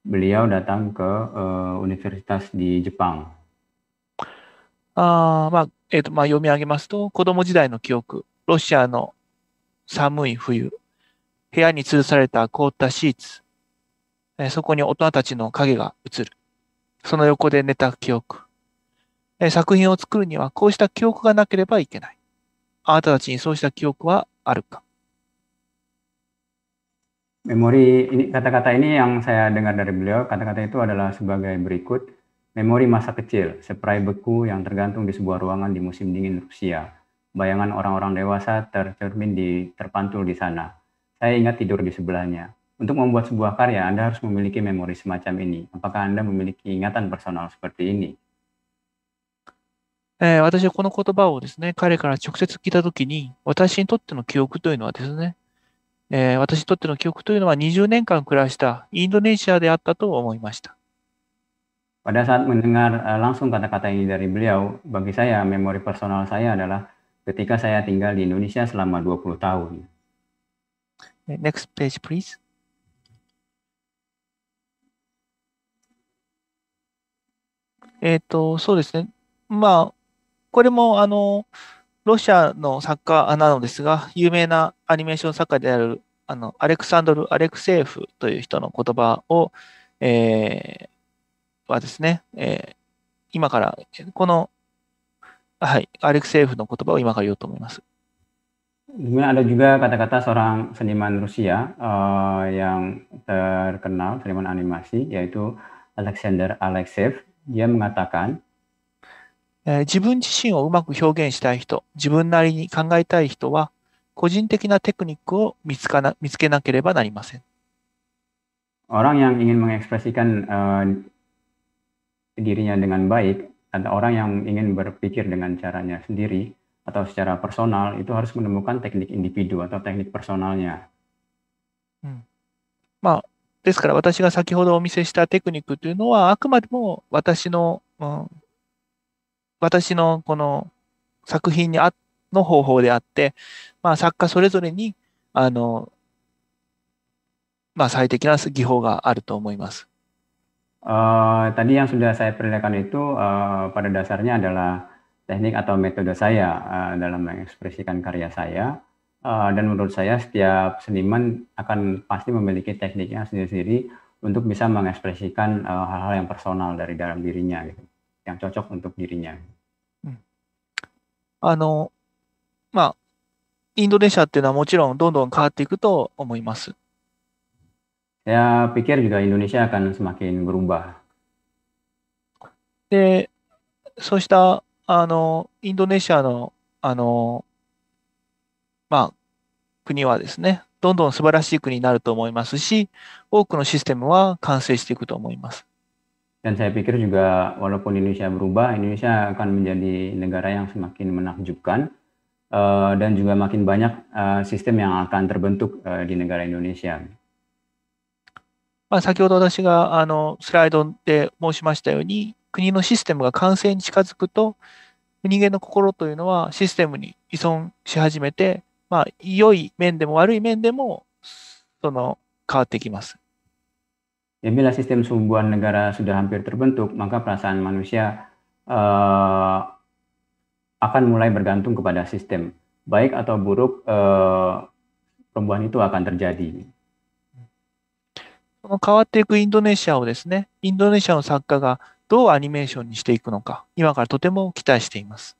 beliau datang ke uh, universitas di Jepang. まあ、えっ、と、まあ、読み上げますと、子供時代の記憶、ロシアの寒い冬、部屋に吊るされた凍ったシーツ、えそこに大人たちの影が映る。その横で寝た記憶、え作品を作るにはこうした記憶がなければいけない。あなたたちにそうした記憶はあるか Memori ini kata-kata ini yang saya dengar dari beliau, kata-kata itu adalah sebagai berikut. Memori masa kecil, seperai beku yang tergantung di sebuah ruangan di musim dingin Rusia. Bayangan orang-orang dewasa tercermin di terpantul di sana. Saya ingat tidur di sebelahnya. Untuk membuat sebuah karya, Anda harus memiliki memori semacam ini. Apakah Anda memiliki ingatan personal seperti ini? えー、私はこの言葉をですね、彼から直接聞いたときに、私にとっての記憶というのはですね、eh, えー、私にとっての記憶というのは20年間暮らしたインドネシアであったと思いました。Pada saat mendengar langsung kata-kata ini dari beliau, bagi saya memori personal saya adalah ketika saya tinggal di Indonesia selama 20 tahun. Next page please. Eh, えっ、と、そうですね。まあ、これも、あの、ロシアの作家なのですが、有名なアニメーション作家であるあのアレクサンドル・アレクセーフという人の言葉を、えー、はですね、えー、今から、この、はい、アレクセーフの言葉を今から言おうと思います。Kemudian ada juga kata-kata seorang seniman Rusia uh, yang terkenal, seniman animasi, yaitu Alexander Alexeev. Dia mengatakan, えー、自分自身をうまく表現したい人、自分なりに考えたい人は、個人的なテクニックを見つかな見つけなければなりません。Orang yang ingin mengekspresikan uh, dirinya dengan baik, atau orang yang ingin berpikir dengan caranya sendiri atau secara personal, itu harus menemukan teknik individu atau teknik personalnya. うん、まあ、ですから私が先ほどお見せしたテクニックというのは、あくまでも私の、うん、私のこの作品にあの方法であって、まあ、作家それぞれにあの、まあ、最適な技法があると思います。Uh, tadi yang sudah saya perlihatkan itu uh, pada dasarnya adalah teknik atau metode saya uh, dalam mengekspresikan karya saya uh, dan menurut saya setiap seniman akan pasti memiliki tekniknya sendiri-sendiri untuk bisa mengekspresikan uh, hal-hal uh, yang personal dari dalam dirinya gitu. yang cocok untuk dirinya. あの、まあ、インドネシアっていうのはもちろんどんどん変わっていくと思います。Saya pikir juga Indonesia akan semakin berubah. で、そうした、あの、インドネシアの、あの、まあ、国はですね、どんどん素晴らしい国になると思いますし、多くのシステムは完成していくと思います。Dan saya pikir juga walaupun Indonesia berubah, Indonesia akan menjadi negara yang semakin menakjubkan uh, dan juga makin banyak uh, sistem yang akan terbentuk uh, di negara Indonesia. まあ、先ほど私があのスライドで申しましたように、国のシステムが完成に近づくと、人間の心というのはシステムに依存し始めて、まあ、良い面でも悪い面でも、その、変わってきます。Ya, bila sistem sumbuan negara sudah hampir terbentuk, maka perasaan manusia eh, akan mulai bergantung kepada sistem. Baik atau buruk, eh, perempuan itu akan terjadi. その変わっていくインドネシアをですね、インドネシアの作家がどうアニメーションにしていくのか、今からとても期待しています。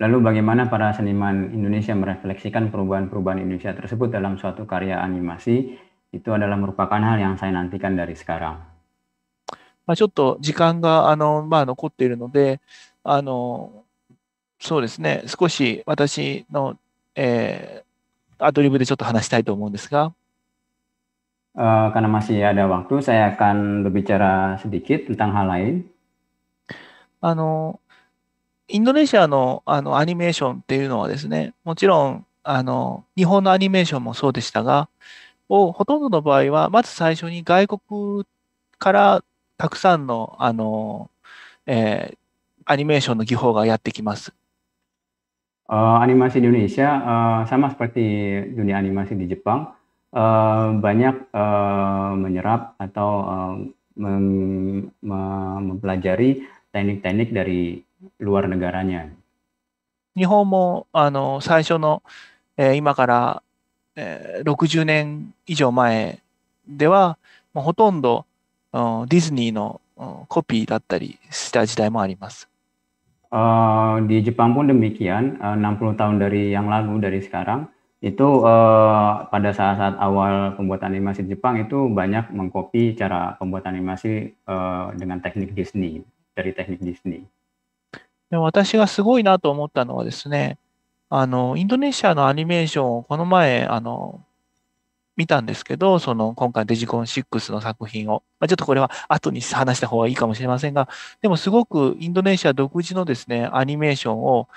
Lalu bagaimana para seniman Indonesia merefleksikan perubahan-perubahan Indonesia tersebut dalam suatu karya animasi itu adalah merupakan hal yang saya nantikan dari sekarang. まあちょっと時間があの、まあ、残っているので、あのそうですね、少し私の、えー、アドリブでちょっと話したいと思うんですが。あのインドネシアのあのアニメーションっていうのはですね、もちろんあの日本のアニメーションもそうでしたが、をほとんどの場合は、まず最初に外国からたくさんの、あの、えー、アニメーションの技法がやってきます。アニメシン Indonesia、さまざまなアニメシン di Japan、banyak menyerap atau mempelajari t e k n i k 日本も、あの、最初の、えー、今から、えー、60年以上前では、まあ、ほとんどディズニーのコピーだったりした時代もあります。Uh, di Jepang pun demikian, uh, 60 tahun dari yang lalu, dari sekarang, itu uh, pada saat-saat awal pembuatan animasi Jepang itu banyak mengkopi cara pembuatan animasi uh, dengan teknik Disney, dari teknik Disney. 私がすごいなと思ったのはですね、あの、インドネシアのアニメーションをこの前、あの、見たんですけど、その今回デジコン6の作品を、まあ、ちょっとこれは後に話した方がいいかもしれませんが、でもすごくインドネシア独自のですね、アニメーションを、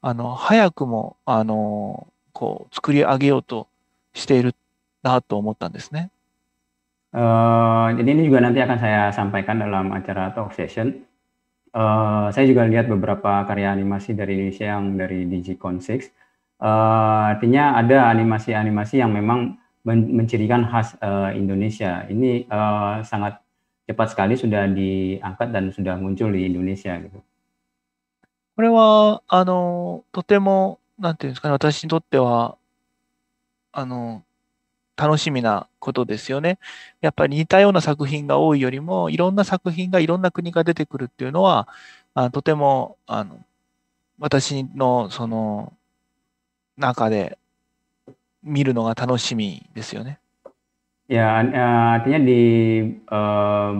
あの、早くも、あの、こう、作り上げようとしているなと思ったんですね。Uh, jadi ini juga nanti akan saya sampaikan dalam acara talk session. Eh, saya juga lihat beberapa karya animasi dari Indonesia yang dari Digicon 6. Uh, eh, artinya ada animasi-animasi yang memang men mencirikan khas uh, Indonesia. Ini uh, sangat cepat sekali sudah diangkat dan sudah muncul di Indonesia gitu. これは、あの、とても、なんていうんですかね、私にとっては、あの、楽しみなことですよね。やっぱり似たような作品が多いよりも、いろんな作品がいろんな国が出てくるっていうのは、あとても、あの、私の、その、中で見るのが楽しみですよね。Ya, artinya di uh,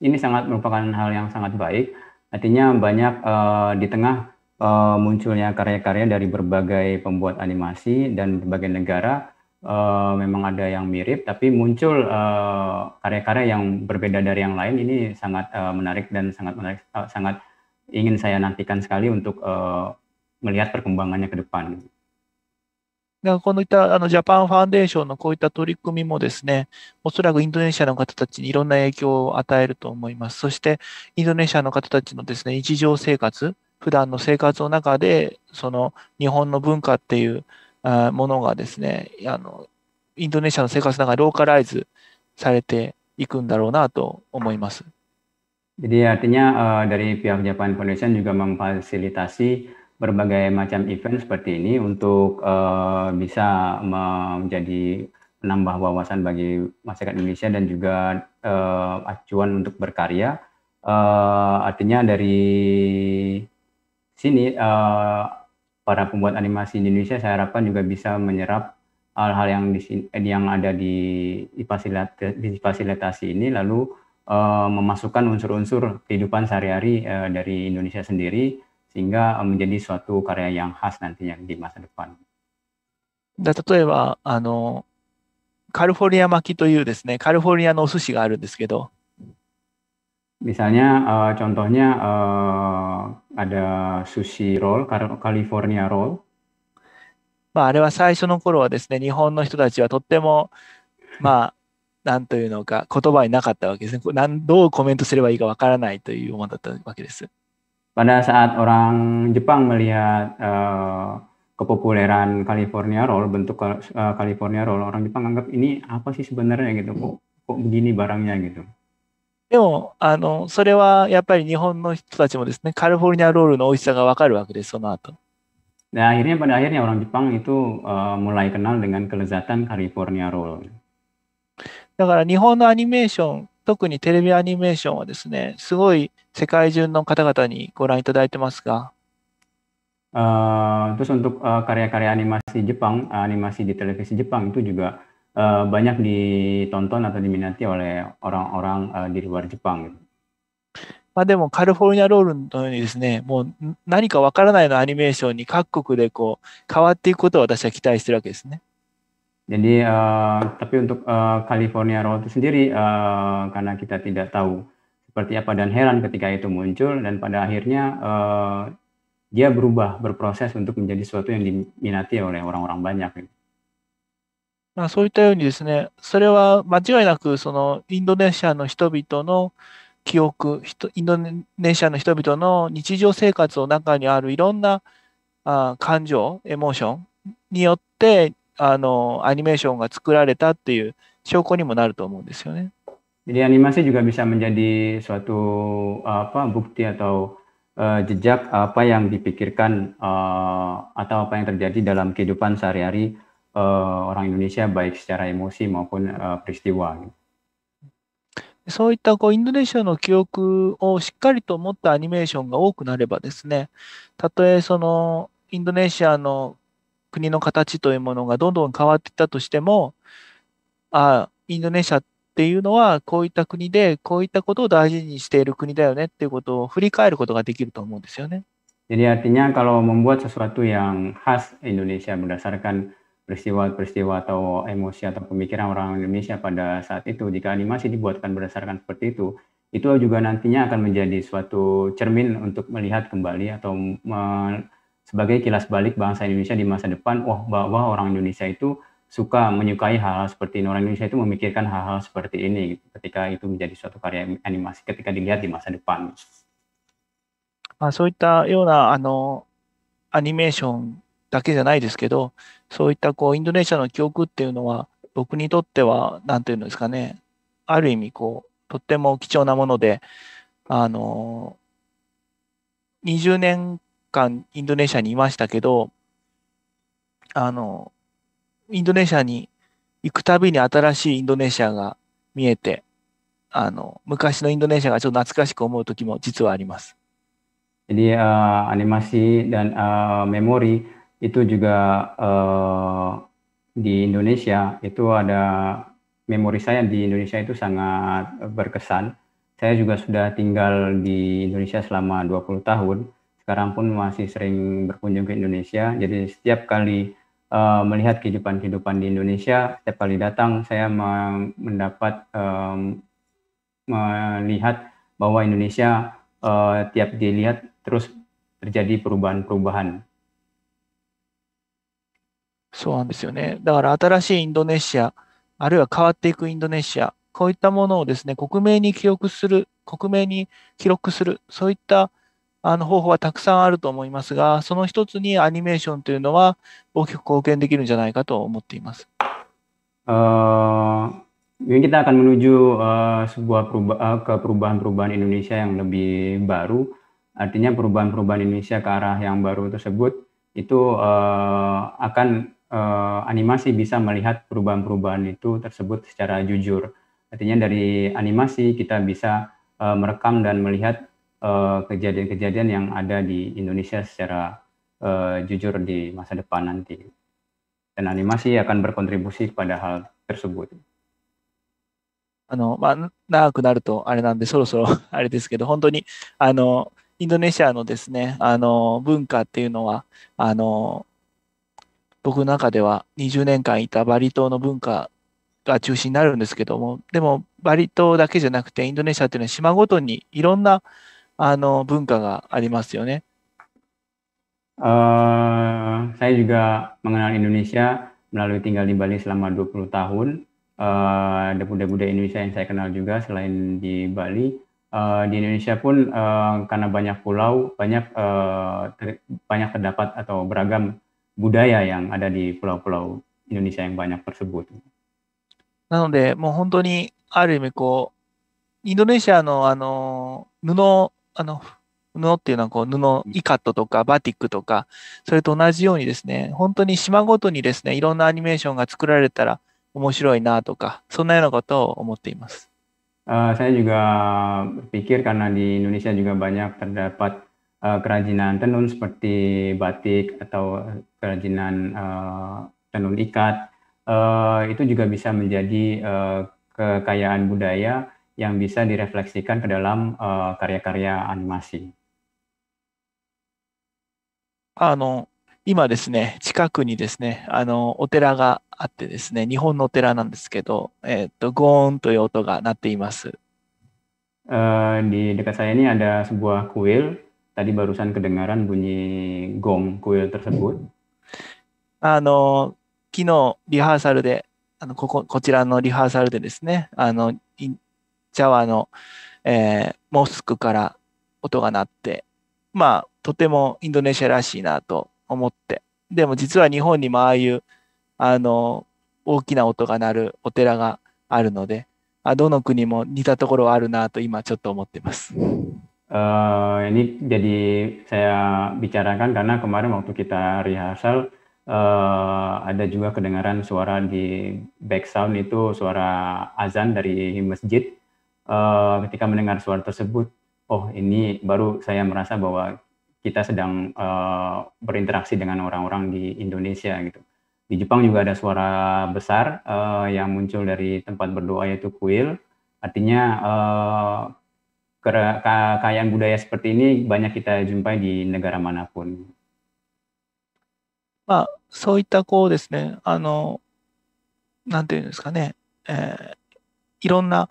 ini sangat merupakan hal yang sangat baik. Artinya banyak uh, di tengah uh, munculnya karya-karya dari berbagai pembuat animasi dan berbagai negara uh, memang ada yang mirip, tapi muncul eh, karya-karya uh, yang berbeda dari yang lain ini sangat uh, menarik dan sangat menarik, uh, sangat ingin saya nantikan sekali untuk uh, melihat perkembangannya ke depan. こういったあのジャパンファンデーションのこういった取り組みもですね、おそらくインドネシアの方たちにいろんな影響を与えると思います。そして、インドネシアの方たちのですね、日常生活、普段の生活の中で、その日本の文化っていうものがですね、あの、インドネシアの生活の中でローカライズされていくんだろうなと思います。Jadi artinya uh, dari pihak Japan Foundation juga memfasilitasi berbagai macam event seperti ini untuk uh, bisa menjadi penambah wawasan bagi masyarakat Indonesia dan juga uh, acuan untuk berkarya. Uh, artinya dari sini uh, para pembuat animasi Indonesia saya harapkan juga bisa menyerap hal-hal yang di eh, yang ada di di fasilitasi ini lalu uh, memasukkan unsur-unsur kehidupan sehari-hari uh, dari Indonesia sendiri sehingga menjadi suatu karya yang khas nantinya di masa depan. 例えばあのカリフォルニア巻きというですね、カリフォルニアのお寿司があるんですけど、Misalnya uh, contohnya uh, ada sushi roll, California roll. まあ、あれは最初の頃はですね、日本の人たちはとっても、まあ、なんというのか、言葉になかったわけですね。なんどうコメントすればいいかわからないというものだったわけです。Pada saat orang Jepang melihat uh, kepopuleran California Roll, bentuk uh, California Roll, orang Jepang anggap ini apa sih sebenarnya gitu, kok, kok begini barangnya gitu. でも、あの、それはやっぱり日本の人たちもですね、カリフォルニアロールの美味しさがわかるわけです、その後。Dan akhirnya pada akhirnya orang Jepang itu uh, mulai kenal dengan kelezatan California Roll. だから日本のアニメーション、特にテレビアニメーションはですね、すごい世界中の方々にご覧いただいてますが。Uh, terus untuk karya-karya uh, animasi Jepang, animasi di televisi Jepang itu juga uh, banyak ditonton atau diminati oleh orang-orang uh, di luar Jepang gitu. まあでもカリフォルニアロールのようにですね、もう何かわからないのアニメーションに各国でこう変わっていくことを私は期待してるわけですね。Jadi, uh, eh, tapi untuk uh, California Roll itu sendiri, uh, karena kita tidak tahu seperti apa dan heran ketika itu muncul dan pada akhirnya uh, dia berubah, berproses untuk menjadi sesuatu yang diminati oleh orang-orang banyak. Gitu. まあ、そういったようにですね、それは間違いなくそのインドネシアの人々の記憶、インドネシアの人々の日常生活の中にあるいろんなあ感情、エモーションによってあのアニメーションが作られたっていう証拠にもなると思うんですよね。Jadi animasi juga bisa menjadi suatu apa bukti atau uh, jejak apa yang dipikirkan uh, atau apa yang terjadi dalam kehidupan sehari-hari uh, orang Indonesia baik secara emosi maupun uh, peristiwa. そういったこうインドネシアの記憶をしっかりと持ったアニメーションが多くなればですね、たとえそのインドネシアの国の形というものがどんどん変わっていったとしても、あインドネシアっていうのはこういった国で、こういったことを大事にしている国だよねっていうことを振り返ることができると思うんですよね。Jadi artinya kalau membuat sesuatu yang khas Indonesia berdasarkan peristiwa-peristiwa atau emosi atau pemikiran orang Indonesia pada saat itu jika animasi dibuatkan berdasarkan seperti itu itu juga nantinya akan menjadi suatu cermin untuk melihat kembali atau sebagai kilas balik bangsa Indonesia di masa depan wah bahwa orang Indonesia itu suka menyukai hal-hal seperti ini orang Indonesia itu memikirkan hal-hal seperti ini ketika itu menjadi suatu karya animasi ketika dilihat di masa depan. まあ、そういったようなあのアニメーション ah, だけじゃないですけど、そういったこうインドネシアの記憶っていうのは、僕にとっては、何て言うんですかね、ある意味こう、とっても貴重なもので、あの、20年間インドネシアにいましたけど、あの、インドネシアに行くたびに新しいインドネシアが見えて、あの、昔のインドネシアがちょっと懐かしく思う時も実はあります。Jadi uh, animasi dan uh, memori itu juga uh, di Indonesia itu ada memori saya di Indonesia itu sangat berkesan. Saya juga sudah tinggal di Indonesia selama 20 tahun. Sekarang pun masih sering berkunjung ke Indonesia. Jadi setiap kali uh, melihat kehidupan-kehidupan di Indonesia, setiap kali datang saya mendapat um, melihat bahwa Indonesia uh, tiap dilihat terus terjadi perubahan-perubahan そうなんですよね。だから新しいインドネシア、あるいは変わっていくインドネシア、こういったものをですね、克明に記録する、克明に記録する、そういったあの方法はたくさんあると思いますが、その一つにアニメーションというのは大きく貢献できるんじゃないかと思っています。Uh, kita akan menuju uh, sebuah perubahan ke perubahan-perubahan Indonesia yang lebih baru. Artinya perubahan-perubahan Indonesia ke arah yang baru tersebut itu uh, akan uh, animasi bisa melihat perubahan-perubahan itu tersebut secara jujur. Artinya dari animasi kita bisa uh, merekam dan melihat eh, kejadian-kejadian uh, yang ada di Indonesia secara uh, jujur di masa depan nanti. Dan animasi akan berkontribusi pada hal tersebut. あの、まあ、長くなるとあれなんで、そろそろあれですけど、本当に、あの、インドネシアのですね、あの、文化っていうのは、あの、僕の中では20年間いたバリ島の文化が中心になるんですけども、でもバリ島だけじゃなくてインドネシアっていうのは島ごとにいろんなあの文化がありますよね。Uh, saya juga mengenal Indonesia melalui tinggal di Bali selama 20 tahun. Uh, ada budaya-budaya Indonesia yang saya kenal juga selain di Bali. Uh, di Indonesia pun uh, karena banyak pulau, banyak uh, ter banyak terdapat atau beragam budaya yang ada di pulau-pulau Indonesia yang banyak tersebut. なので、もう本当に、ある意味こう、インドネシアのあの、布、あの、布っていうのはこう布、イカットとかバティックとか、それと同じようにですね、本当に島ごとにですね、いろんなアニメーションが作られたら面白いなとか、そんなようなことを思っています。Uh, saya juga pikir karena di Indonesia juga banyak terdapat uh, kerajinan tenun seperti batik atau kerajinan uh, tenun ikat uh, itu juga bisa menjadi uh, kekayaan budaya yang bisa direfleksikan ke dalam karya-karya uh, animasi. あの、今ですね、近くにですね、あの、お寺があってですね、日本のお寺なんですけど、えっ、ー、と、ゴーンという音が鳴っています。Uh, di dekat saya ini ada sebuah kuil. Tadi barusan kedengaran bunyi gong kuil tersebut. あの、昨日リハーサルで、あのこここちらのリハーサルでですね、あの、ジャワの、えー、モスクから音が鳴って、まあ、とてもインドネシアらしいなと思って、でも実は日本にもああいう、あの、大きな音が鳴るお寺があるので、あどの国も似たところあるなと今ちょっと思ってます。Uh, ini jadi saya bicarakan karena kemarin waktu kita rehearsal uh, ada juga kedengaran suara di background itu suara azan dari masjid. Uh, ketika mendengar suara tersebut, oh ini baru saya merasa bahwa kita sedang uh, berinteraksi dengan orang-orang di Indonesia gitu. Di Jepang juga ada suara besar uh, yang muncul dari tempat berdoa yaitu kuil. Artinya uh, kekayaan budaya seperti ini banyak kita jumpai di negara manapun. まあ、そういったこうですね、あの、なんていうんですかね、えー、いろんな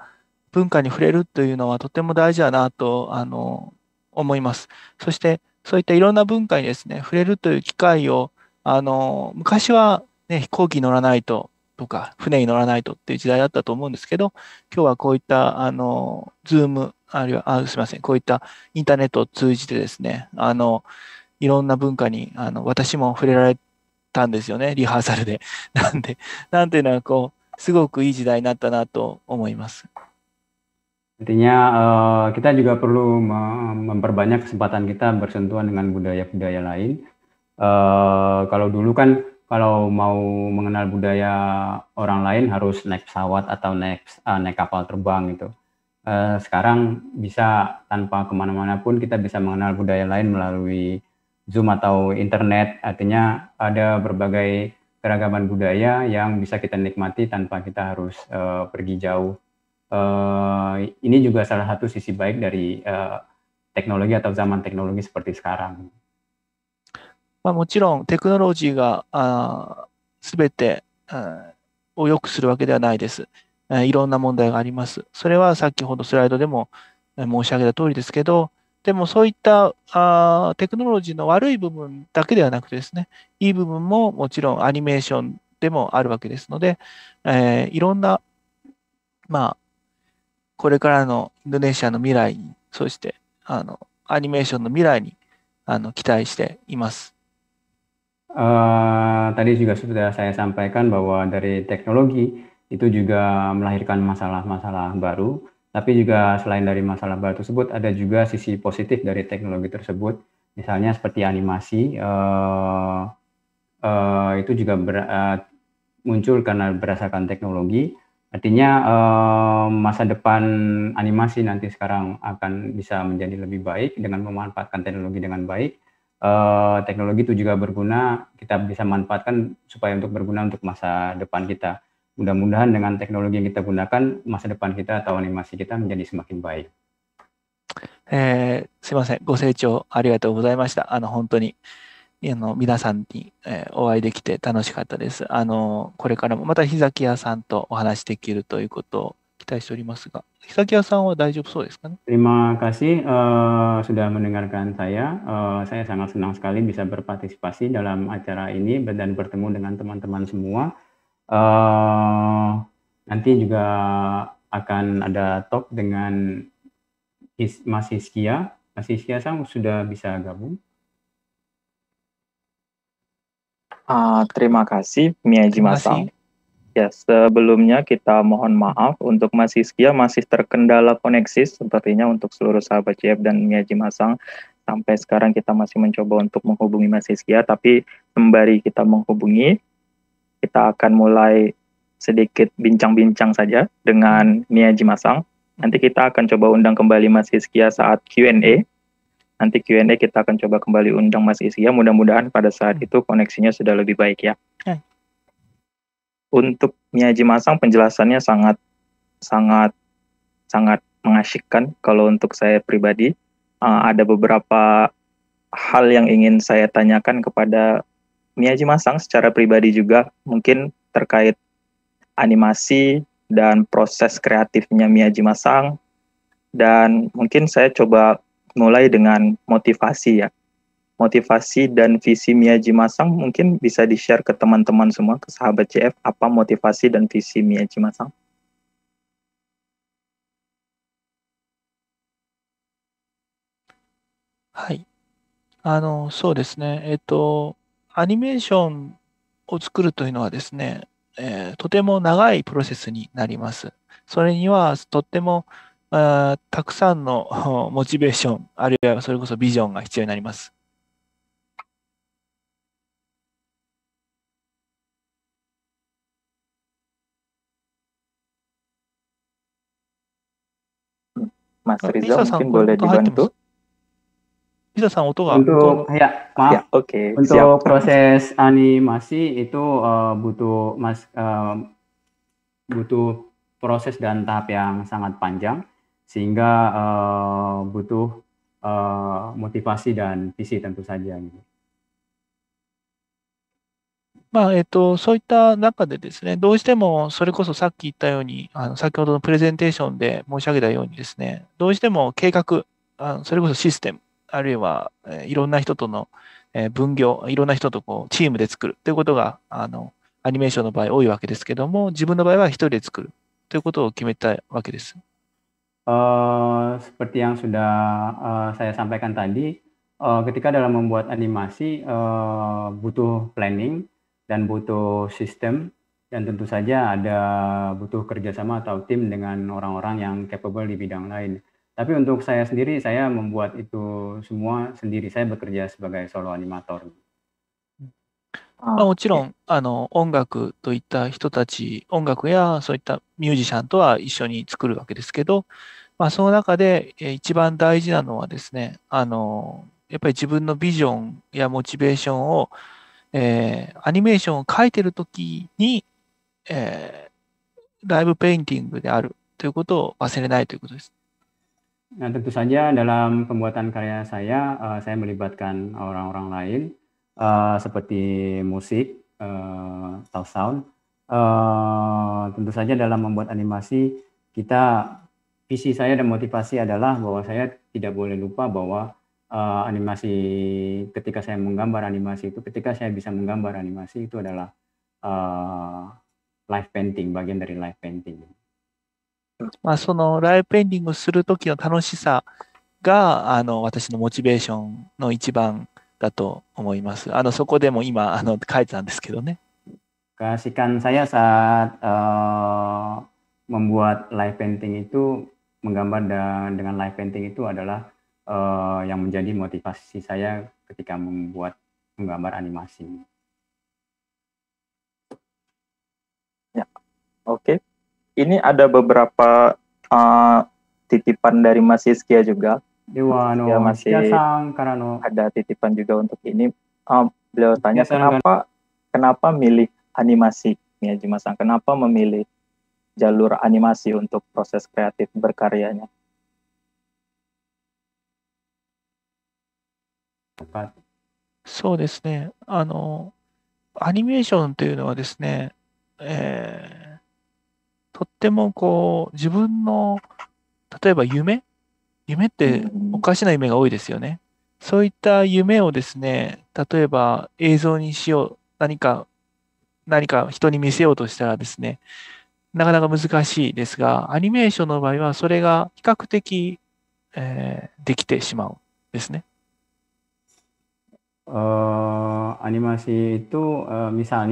文化に触れるというのはとても大事だなと、あの、思います。そして、そういったいろんな文化にですね、触れるという機会を、あの、昔は、ね、飛行機乗らないととか、船に乗らないとっていう時代だったと思うんですけど、今日はこういった、あの、ズーム、あるいは、あすみません、こういったインターネットを通じてですね、あの、いろんな文化に、あの、私も触れられたんですよね、リハーサルで。なんで、なんていうのは、こう、すごくいい時代になったなと思います。Artinya uh, eh, kita juga perlu memperbanyak kesempatan kita bersentuhan dengan budaya-budaya lain. Uh, kalau dulu kan kalau mau mengenal budaya orang lain harus naik pesawat atau naik uh, naik kapal terbang gitu. Uh, sekarang bisa tanpa kemana-mana pun kita bisa mengenal budaya lain melalui Zoom atau internet. Artinya ada berbagai keragaman budaya yang bisa kita nikmati tanpa kita harus uh, pergi jauh. Uh, ini juga salah satu sisi baik dari uh, teknologi atau zaman teknologi seperti sekarang. まあ、もちろんテクノロジーがすべてを良くするわけではないです。いろんな問題があります。それは先ほどスライドでも申し上げた通りですけど、でもそういったあテクノロジーの悪い部分だけではなくてですね、いい部分ももちろんアニメーションでもあるわけですので、えー、いろんな、まあ、これからのインドネシアの未来に、そしてあのアニメーションの未来にあの期待しています。Uh, tadi juga sudah saya sampaikan bahwa dari teknologi itu juga melahirkan masalah-masalah baru Tapi juga selain dari masalah baru tersebut, ada juga sisi positif dari teknologi tersebut. Misalnya seperti animasi, uh, uh, itu juga ber, uh, muncul karena berdasarkan teknologi. Artinya uh, masa depan animasi nanti sekarang akan bisa menjadi lebih baik dengan memanfaatkan teknologi dengan baik. Uh, teknologi itu juga berguna, kita bisa manfaatkan supaya untuk berguna untuk masa depan kita mudah-mudahan dengan teknologi yang kita gunakan masa depan kita atau animasi kita menjadi semakin baik. えー、すいません。ご清聴ありがとうございました。あの、本当に、あの、皆さんに、えー、お会いできて楽しかったです。あの、これからもまた日崎屋さんとお話できるということを期待しておりますが、日崎屋さんは大丈夫そうですかね eh, Terima kasih、uh, eh, sudah mendengarkan saya.、Uh, eh, saya sangat senang sekali bisa berpartisipasi dalam acara ini dan bertemu dengan teman-teman semua. Uh, nanti juga akan ada talk dengan Is Mas Hiskia. Mas Hiskia sang sudah bisa gabung. Uh, terima kasih Miyaji Masang. Ya, sebelumnya kita mohon maaf untuk Mas Hiskia masih terkendala koneksi sepertinya untuk seluruh sahabat CF dan Miyaji Masang. Sampai sekarang kita masih mencoba untuk menghubungi Mas Hiskia, tapi sembari kita menghubungi, kita akan mulai sedikit bincang-bincang saja dengan Nia Jimasang. Nanti kita akan coba undang kembali Mas Iskia saat Q&A. Nanti Q&A kita akan coba kembali undang Mas Iskia. Mudah-mudahan pada saat itu koneksinya sudah lebih baik ya. Okay. Eh. Untuk Nia Jimasang penjelasannya sangat sangat sangat mengasyikkan kalau untuk saya pribadi. Uh, ada beberapa hal yang ingin saya tanyakan kepada Miyaji Masang secara pribadi juga mungkin terkait animasi dan proses kreatifnya Miyaji Masang dan mungkin saya coba mulai dengan motivasi ya. Motivasi dan visi Miyaji Masang mungkin bisa di-share ke teman-teman semua, ke sahabat CF, apa motivasi dan visi Miyaji Masang? はい。あの、そうですね。えっと、アニメーションを作るというのはですね、えー、とても長いプロセスになります。それにはとってもあたくさんの モチベーション、あるいはそれこそビジョンが必要になります。Mas Rizal mungkin boleh dibantu. bisa sang untuk untuk atau... ya maaf ya, oke okay, untuk siap. proses animasi itu uh, butuh mas uh, butuh proses dan tahap yang sangat panjang sehingga uh, butuh uh, motivasi dan visi tentu saja gitu. まあえっと、そういった中でですね、どうしてもそれこそさっき言ったように、あの先ほどのプレゼンテーションで申し上げたようにですね、どうしても計画、あのそれこそシステムあるいは、えいろんな人との、え分業、いろんな人とこうチームで作るということが、あの、アニメーションの場合多いわけですけども、自分の場合は一人で作るということを決めたわけです。Uh, seperti yang sudah uh, saya sampaikan tadi, uh, ketika dalam membuat animasi uh, butuh planning dan butuh sistem dan tentu saja ada butuh kerjasama atau tim dengan orang-orang yang capable di bidang lain. Tapi untuk saya sendiri, saya membuat itu semua sendiri. Saya bekerja sebagai solo animator. まあ、もちろんあの音楽といった人たち音楽やそういったミュージシャンとは一緒に作るわけですけど、まあ、その中で一番大事なのはですねあのやっぱり自分のビジョンやモチベーションを、えー、アニメーションを描いてる時に、えー、ライブペインティングであるということを忘れないということです。Nah, tentu saja dalam pembuatan karya saya, uh, saya melibatkan orang-orang lain uh, seperti musik, uh, atau sound. Uh, tentu saja dalam membuat animasi, kita visi saya dan motivasi adalah bahwa saya tidak boleh lupa bahwa uh, animasi ketika saya menggambar animasi itu, ketika saya bisa menggambar animasi itu adalah uh, live painting, bagian dari live painting. まあ、そのライブエンディングする時の楽しさがあの私のモチベーションの一番だと思います。あのそこでも今あの書いてたんですけどね。Keasikan saya saat uh, membuat live painting itu menggambar dan dengan live painting itu adalah uh, yang menjadi motivasi saya ketika membuat menggambar animasi. Ya, oke. Okay. ini ada beberapa uh, titipan dari Mas Iskia juga. Dewa, iya, no. Dia masih ada titipan juga untuk ini. Uh, beliau tanya kenapa kan? kenapa milih animasi Miyajima Sang? Kenapa memilih jalur animasi untuk proses kreatif berkaryanya? So, adalah, とってもこう、自分の、例えば夢夢っておかしな夢が多いですよね。そういった夢をですね、例えば映像にしよう、何か、何か人に見せようとしたらですね、なかなか難しいですが、アニメーションの場合はそれが比較的、えー、できてしまうですね。uh, animasi itu uh, m i s a ン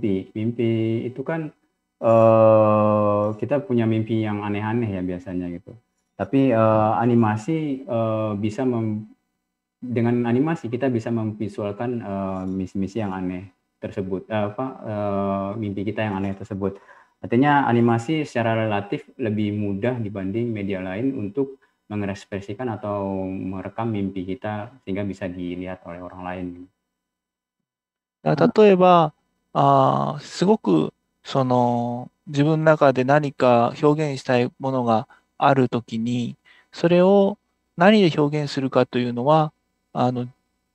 ピ y a y Eh, kita punya mimpi yang aneh-aneh ya biasanya gitu. Tapi uh, animasi uh, bisa mem dengan animasi kita bisa memvisualkan misi misi-misi yang aneh tersebut uh, apa uh, mimpi kita yang aneh tersebut. Artinya animasi secara relatif lebih mudah dibanding media lain untuk mengekspresikan atau merekam mimpi kita sehingga bisa dilihat oleh orang lain. Nah, 例えば、あすごくその自分の中で何か表現したいものがあるときにそれを何で表現するかというのはあの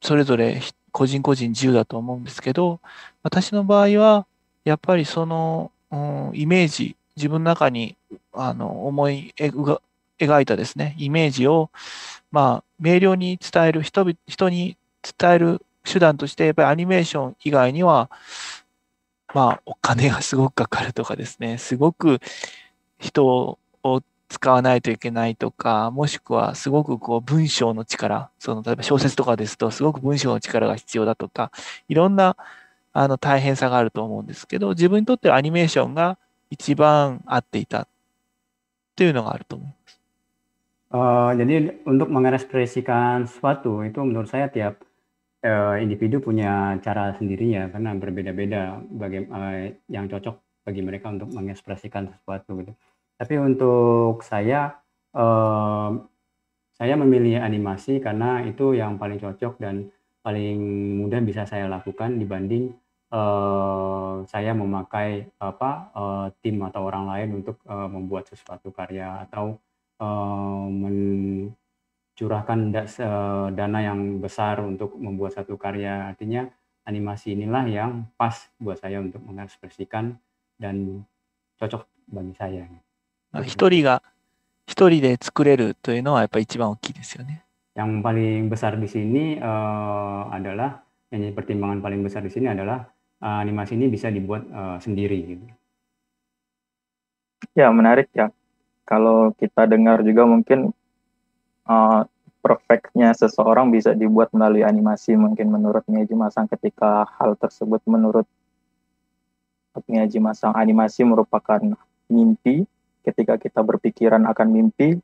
それぞれ個人個人自由だと思うんですけど私の場合はやっぱりその、うん、イメージ自分の中にあの思い描いたですねイメージを、まあ、明瞭に伝える人人に伝える手段としてやっぱりアニメーション以外にはまあ、お金がすごくかかるとかですね、すごく人を使わないといけないとか、もしくはすごくこう文章の力、その例えば小説とかですと、すごく文章の力が必要だとか、いろんなあの大変さがあると思うんですけど、自分にとってはアニメーションが一番合っていたというのがあると思います。Uh, jadi untuk mengekspresikan sesuatu itu menurut saya tiap Eh, individu punya cara sendiri ya karena berbeda-beda bagi uh, eh, yang cocok bagi mereka untuk mengekspresikan sesuatu gitu. Tapi untuk saya uh, saya memilih animasi karena itu yang paling cocok dan paling mudah bisa saya lakukan dibanding uh, saya memakai apa uh, tim atau orang lain untuk uh, membuat sesuatu karya atau uh, men curahkan dana yang besar untuk membuat satu karya. Artinya animasi inilah yang pas buat saya untuk mengekspresikan dan cocok bagi saya. Nah, yang paling besar di sini uh, adalah yang pertimbangan paling besar di sini adalah uh, animasi ini bisa dibuat uh, sendiri. Gitu. Ya menarik ya. Kalau kita dengar juga mungkin uh, perfectnya seseorang bisa dibuat melalui animasi mungkin menurut Miyaji Masang ketika hal tersebut menurut Miyaji Masang animasi merupakan mimpi ketika kita berpikiran akan mimpi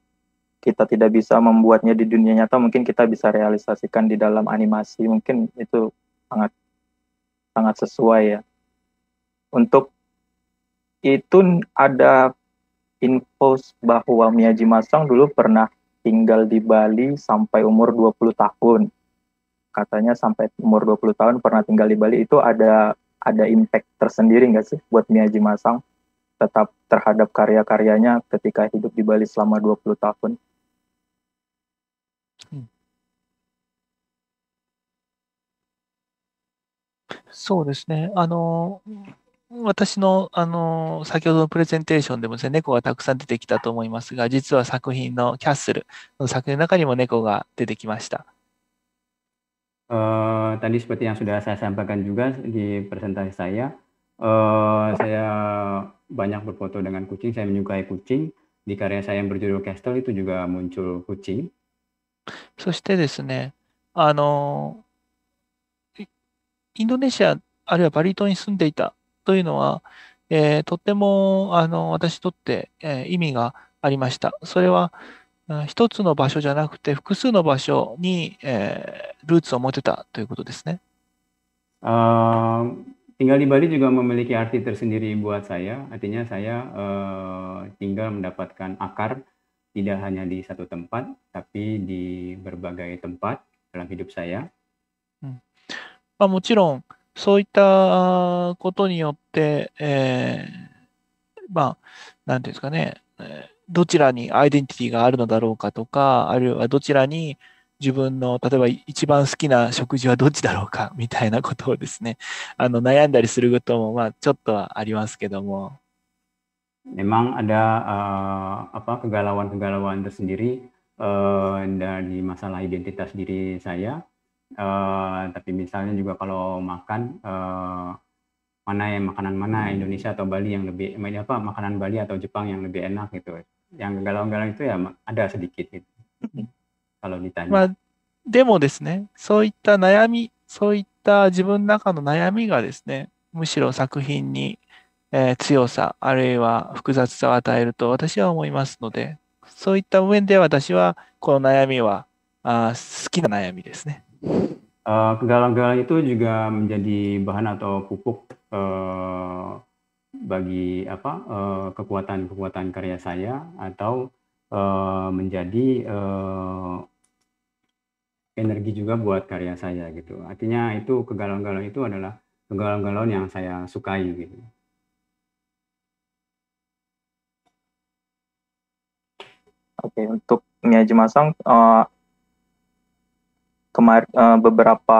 kita tidak bisa membuatnya di dunia nyata mungkin kita bisa realisasikan di dalam animasi mungkin itu sangat sangat sesuai ya untuk itu ada info bahwa Miyaji Masang dulu pernah tinggal di Bali sampai umur 20 tahun. Katanya sampai umur 20 tahun pernah tinggal di Bali itu ada ada impact tersendiri nggak sih buat Miyaji Masang tetap terhadap karya-karyanya ketika hidup di Bali selama 20 tahun? Hmm. そうですね。あの、私の、あの、先ほどのプレゼンテーションでもですね、猫がたくさん出てきたと思いますが、実は作品のキャッスルの作品の中にも猫が出てきました。Uh, tadi seperti yang sudah saya sampaikan juga di presentasi saya, uh, saya banyak berfoto dengan kucing, saya menyukai kucing. Di karya saya yang berjudul Castle itu juga muncul kucing. そしてですね、あの、インドネシア、あるいはバリ島に住んでいたというのは、えー、とってもあの私にとって、えー、意味がありました。それは、一つの場所じゃなくて複数の場所に、えー、ルーツを持てたということですね。Uh, tinggal di Bali juga memiliki arti tersendiri buat saya. Artinya saya uh, tinggal mendapatkan akar tidak hanya di satu tempat, tapi di berbagai tempat dalam hidup saya. うんまあ、もちろん、そういったことによって、えー、まあ、なんていうんですかね、どちらにアイデンティティがあるのだろうかとか、あるいはどちらに自分の、例えば一番好きな食事はどっちだろうか、みたいなことをですね、あの悩んだりすることも、まあ、ちょっとはありますけども。Memang ada uh, apa kegalauan-kegalauan tersendiri uh, dari masalah identitas diri saya. Eh, tapi misalnya juga kalau makan uh, mana yang makanan mana hmm. Indonesia atau Bali yang lebih apa makanan Bali atau Jepang yang lebih enak gitu. Yang galau-galau itu ya ada sedikit gitu. kalau ditanya. でもですね、そういった悩み、そういった自分の中の悩みがですね、むしろ作品に、えー、強さ、あるいは複雑さを与えると私は思いますので、そういった面で私はこの悩みはあ好きな悩みですね。Eh, Kegagalan-kegagalan itu juga menjadi bahan atau pupuk uh, bagi apa kekuatan eh, kekuatan-kekuatan karya saya atau uh, menjadi uh, energi juga buat karya saya gitu. Artinya itu kegagalan galauan itu adalah kegagalan galauan yang saya sukai gitu. Oke, untuk Mia Jemasang, uh, kemarin uh, eh, beberapa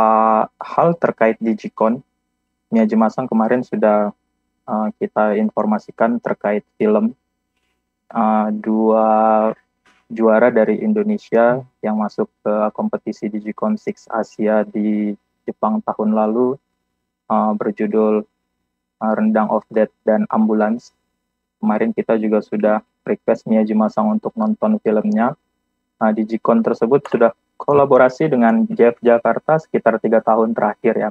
hal terkait Digicon. Mia Jemasang kemarin sudah uh, kita informasikan terkait film uh, dua juara dari Indonesia yang masuk ke kompetisi Digicon 6 Asia di Jepang tahun lalu uh, berjudul Rendang of Death dan Ambulance. Kemarin kita juga sudah request Mia Jemasang untuk nonton filmnya. Nah, Digicon tersebut sudah kolaborasi dengan Jeff Jakarta sekitar tiga tahun terakhir ya.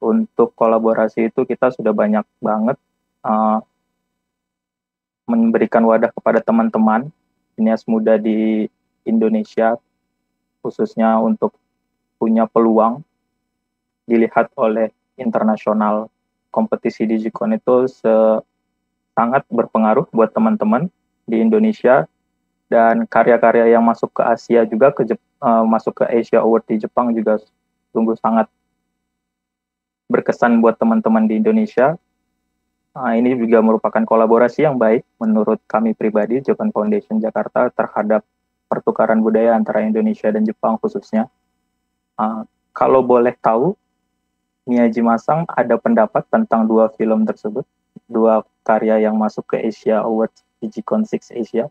Untuk kolaborasi itu kita sudah banyak banget uh, memberikan wadah kepada teman-teman dinas muda di Indonesia khususnya untuk punya peluang dilihat oleh internasional kompetisi Digicon itu sangat berpengaruh buat teman-teman di Indonesia dan karya-karya yang masuk ke Asia juga ke Jepang uh, masuk ke Asia Award di Jepang juga sungguh sangat berkesan buat teman-teman di Indonesia. Uh, ini juga merupakan kolaborasi yang baik menurut kami pribadi Japan Foundation Jakarta terhadap pertukaran budaya antara Indonesia dan Jepang khususnya. Uh, kalau boleh tahu, Miyaji Masang ada pendapat tentang dua film tersebut, dua karya yang masuk ke Asia Awards Digicon 6 Asia.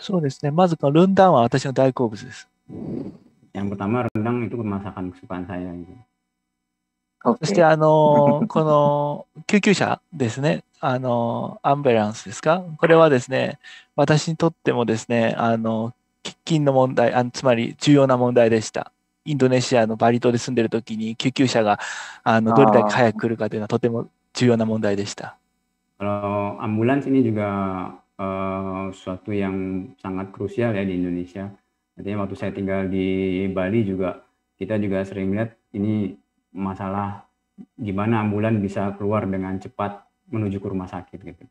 そうですね。まずこのルンダンは私の大好物です。そして、あのーこの救急車ですね、あのーアンベランスですか、これはですね、私にとってもですね、あの喫緊の問題あの、つまり重要な問題でした。インドネシアのバリ島で住んでる時に、救急車があのどれだけ早く来るかというのはとても重要な問題でした。uh, suatu yang sangat krusial ya di Indonesia. Artinya waktu saya tinggal di Bali juga kita juga sering melihat ini masalah gimana ambulan bisa keluar dengan cepat menuju ke rumah sakit gitu.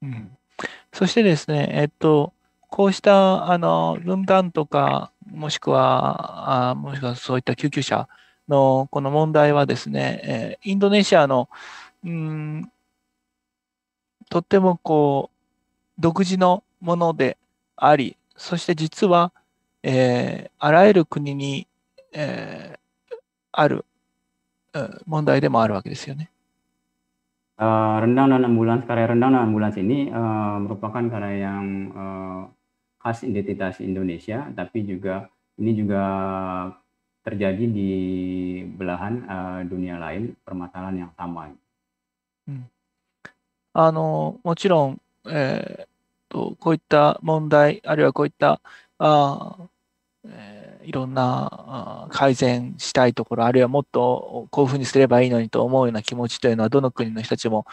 Hmm. 独自のものであり、そして実は、えー、あらゆる国に、えー、ある、うん、問題でもあるわけですよね。Uh, rendang dan ambulan, s karya rendang dan ambulans ini uh, merupakan karya yang uh, khas identitas Indonesia, tapi juga ini juga terjadi di belahan uh, dunia lain permasalahan yang sama. あのもちろんえー、とこういった問題、あるいはこういったあ、えー、いろんな改善したいところ、あるいはもっとこういうふうにすればいいのにと思うような気持ちというのは、どの国の人たちも、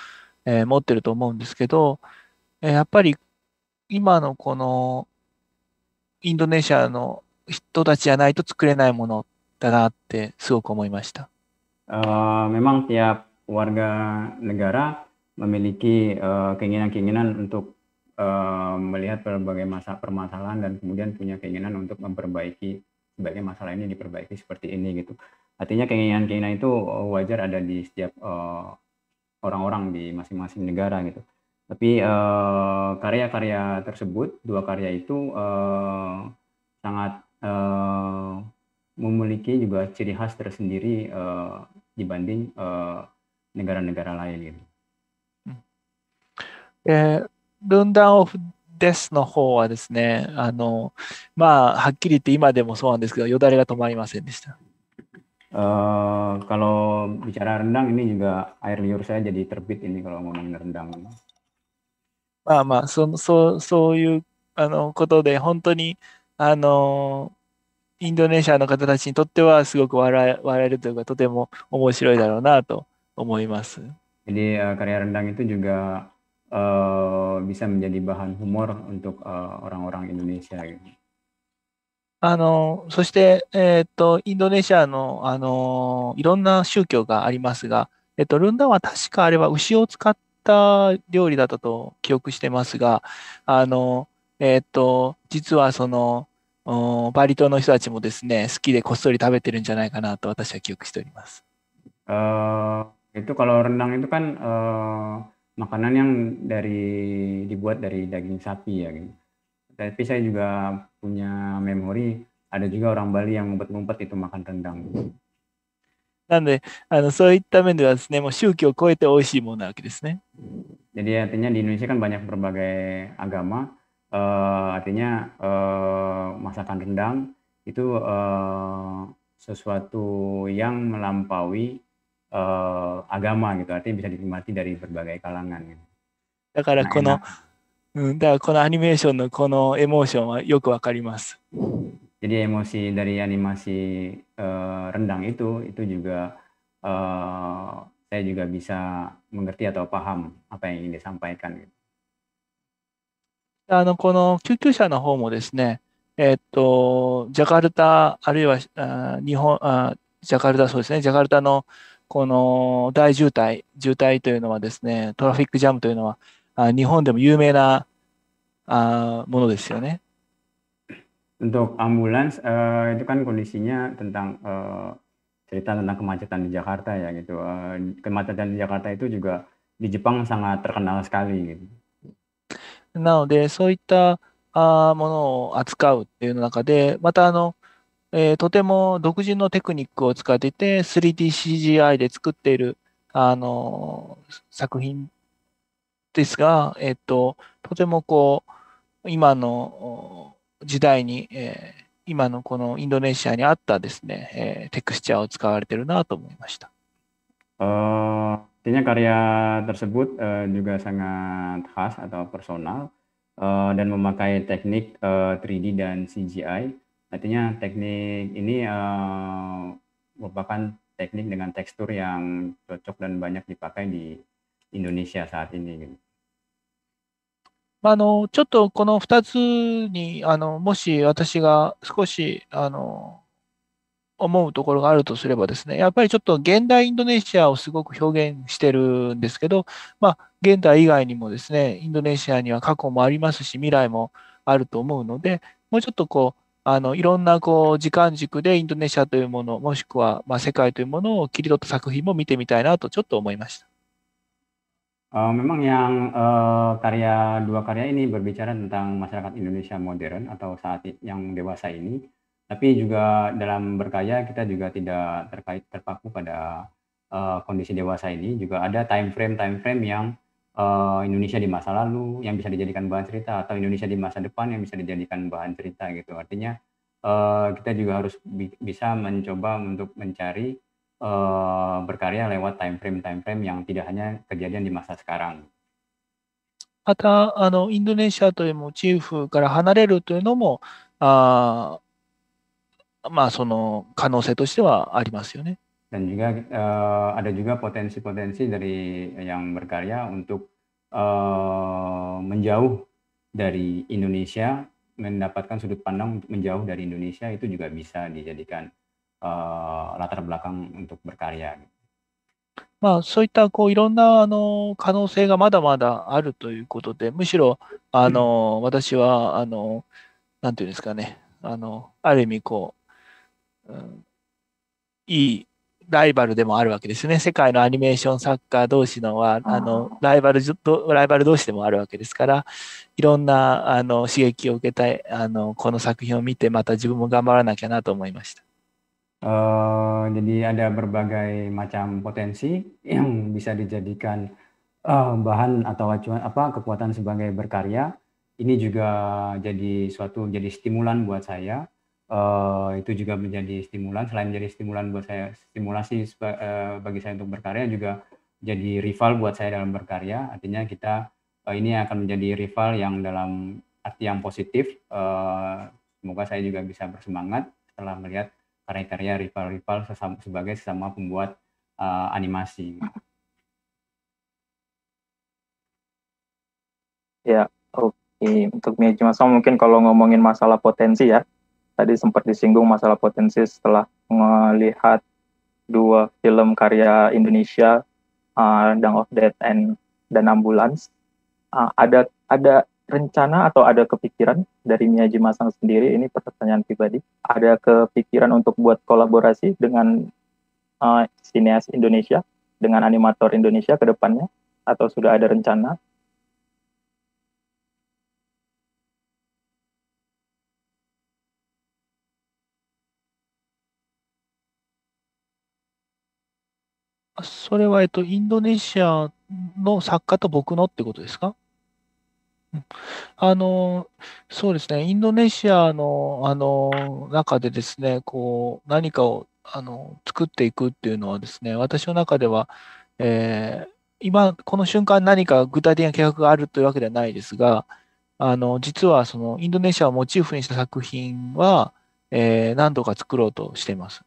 えー、持ってると思うんですけど、えー、やっぱり今のこのインドネシアの人たちじゃないと作れないものだなってすごく思いました。Uh, memang tiap warga negara memiliki eh, keinginan-keinginan uh, untuk uh, melihat berbagai masa permasalahan dan kemudian punya keinginan untuk memperbaiki sebaiknya masalah ini diperbaiki seperti ini gitu. Artinya keinginan-keinginan itu eh, wajar ada di setiap orang orang-orang di masing-masing negara gitu. Tapi karya karya-karya tersebut, dua karya itu uh, sangat uh, memiliki juga ciri khas tersendiri uh, dibanding uh, negara-negara lain gitu. えー、ルンダンオフですの方はですね、あの、まあ、はっきり言って今でもそうなんですけど、よだれが止まりませんでした。Uh, kalau bicara rendang ini juga air liur saya jadi terbit ini kalau ngomongin rendang. まあまあ、そそそういうあのことで、本当にあのインドネシアの方たちにとってはすごく笑笑えるというか、とても面白いだろうなと思います。Jadi、uh, karya rendang itu juga uh, bisa menjadi bahan humor untuk orang-orang uh, Indonesia gitu. あの、そして、えっ、ー、と、インドネシアの、あの、いろんな宗教がありますが、えっ、ー、と、ルンダンは確かあれは牛を使った料理だったと記憶してますが、あの、えっ、ー、と、実はその、バリ島の人たちもですね、好きでこっそり食べてるんじゃないかなと私は記憶しております。Uh, itu kalau r e n d uh makanan yang dari dibuat dari daging sapi ya gitu. Tapi saya juga punya memori ada juga orang Bali yang ngumpet-ngumpet itu makan rendang. なんで、あのそういった面ではですね、もう宗教を超えて美味しいものなわけですね。Jadi artinya di Indonesia kan banyak berbagai agama, uh, artinya uh, masakan rendang itu uh, sesuatu yang melampaui uh, agama gitu artinya bisa dinikmati dari berbagai kalangan gitu. だからこの、うん、だからこのアニメーションのこのエモーションはよくわかります。Jadi emosi dari animasi uh, rendang itu itu juga uh, saya juga bisa mengerti atau paham apa yang ingin disampaikan. Gitu. あのこの救急車の方もですね、えー、っとジャカルタあるいはあ日本あジャカルタそうですねジャカルタの、uh, この大渋滞、渋滞というのはですね、トラフィックジャムというのは、あ日本でも有名なあものですよね。Untuk ambulans uh, itu kan kondisinya tentang uh, cerita tentang kemacetan di Jakarta ya gitu. Uh, kemacetan di Jakarta itu juga di Jepang sangat terkenal sekali gitu. なのでそういったあものを扱うっていう中で、またあのえー、とても独自のテクニックを使っていて、3DCGI で作っている、あのー、作品ですが、えっと、とてもこう、今の時代に、えー、今のこのインドネシアにあったですね、えー、テクスチャーを使われてるなと思いました。Uh, artinya karya tersebut uh, juga sangat khas atau personal uh, dan memakai teknik uh, 3D dan CGI. Artinya teknik ini uh, merupakan teknik dengan tekstur yang cocok dan banyak dipakai di Indonesia saat ini. あのちょっとこの2つにあのもし私が少しあの思うところがあるとすればですね、やっぱりちょっと現代インドネシアをすごく表現してるんですけど、まあ、現代以外にもですね、インドネシアには過去もありますし、未来もあると思うので、もうちょっとこう、あの、いろんなこう、時間軸でインドネシアというもの、もしくは、まあ、世界というものを切り取った作品も見てみたいなとちょっと思いました。Uh, memang yang uh, karya dua karya ini berbicara tentang masyarakat Indonesia modern atau saat yang dewasa ini, tapi juga dalam berkarya kita juga tidak terkait terpaku pada uh, kondisi dewasa ini, juga ada time frame time frame yang uh, Indonesia di masa lalu yang bisa dijadikan bahan cerita atau Indonesia di masa depan yang bisa dijadikan bahan cerita gitu. Artinya uh, kita juga harus bi bisa mencoba untuk mencari uh, berkarya lewat time frame time frame yang tidak hanya kejadian di masa sekarang. またあのインドネシアというモチーフから離れるというのもあまあその可能性としてはありますよね。dan juga uh, ada juga potensi-potensi dari yang berkarya untuk uh, menjauh dari Indonesia mendapatkan sudut pandang untuk menjauh dari Indonesia itu juga bisa dijadikan uh, latar belakang untuk berkarya. まあ、そういったこういろんなあの可能性がまだまだあるということで、むしろあの私はあの、なんていうんですかね、あのある意味こう、うん、いいライバルでもあるわけですね。世界のアニメーション作家同士のは、あの、ライバル、ライバル同士でもあるわけですから、いろんな、あの、刺激を受けたい、あの、この作品を見て、また自分も頑張らなきゃなと思いました。Uh, jadi ada berbagai macam potensi yang bisa dijadikan uh, bahan atau acuan apa kekuatan sebagai berkarya. Ini juga jadi suatu jadi stimulan buat saya. Uh, itu juga menjadi stimulan selain menjadi stimulan buat saya stimulasi uh, bagi saya untuk berkarya juga jadi rival buat saya dalam berkarya artinya kita uh, ini akan menjadi rival yang dalam arti yang positif uh, semoga saya juga bisa bersemangat setelah melihat karya-karya rival-rival sesama, sebagai sesama pembuat uh, animasi ya oke okay. untuk Miyajima mungkin kalau ngomongin masalah potensi ya tadi sempat disinggung masalah potensi setelah melihat dua film karya Indonesia uh, Dang of Death and dan Ambulance uh, ada ada rencana atau ada kepikiran dari Miyaji Masang sendiri ini pertanyaan pribadi ada kepikiran untuk buat kolaborasi dengan uh, sineas Indonesia dengan animator Indonesia ke depannya atau sudah ada rencana それは、えっと、インドネシアの作家と僕のってことですかあの、そうですね、インドネシアの、あの、中でですね、こう、何かを、あの、作っていくっていうのはですね、私の中では、えー、今、この瞬間何か具体的な計画があるというわけではないですが、あの、実は、その、インドネシアをモチーフにした作品は、えー、何度か作ろうとしています。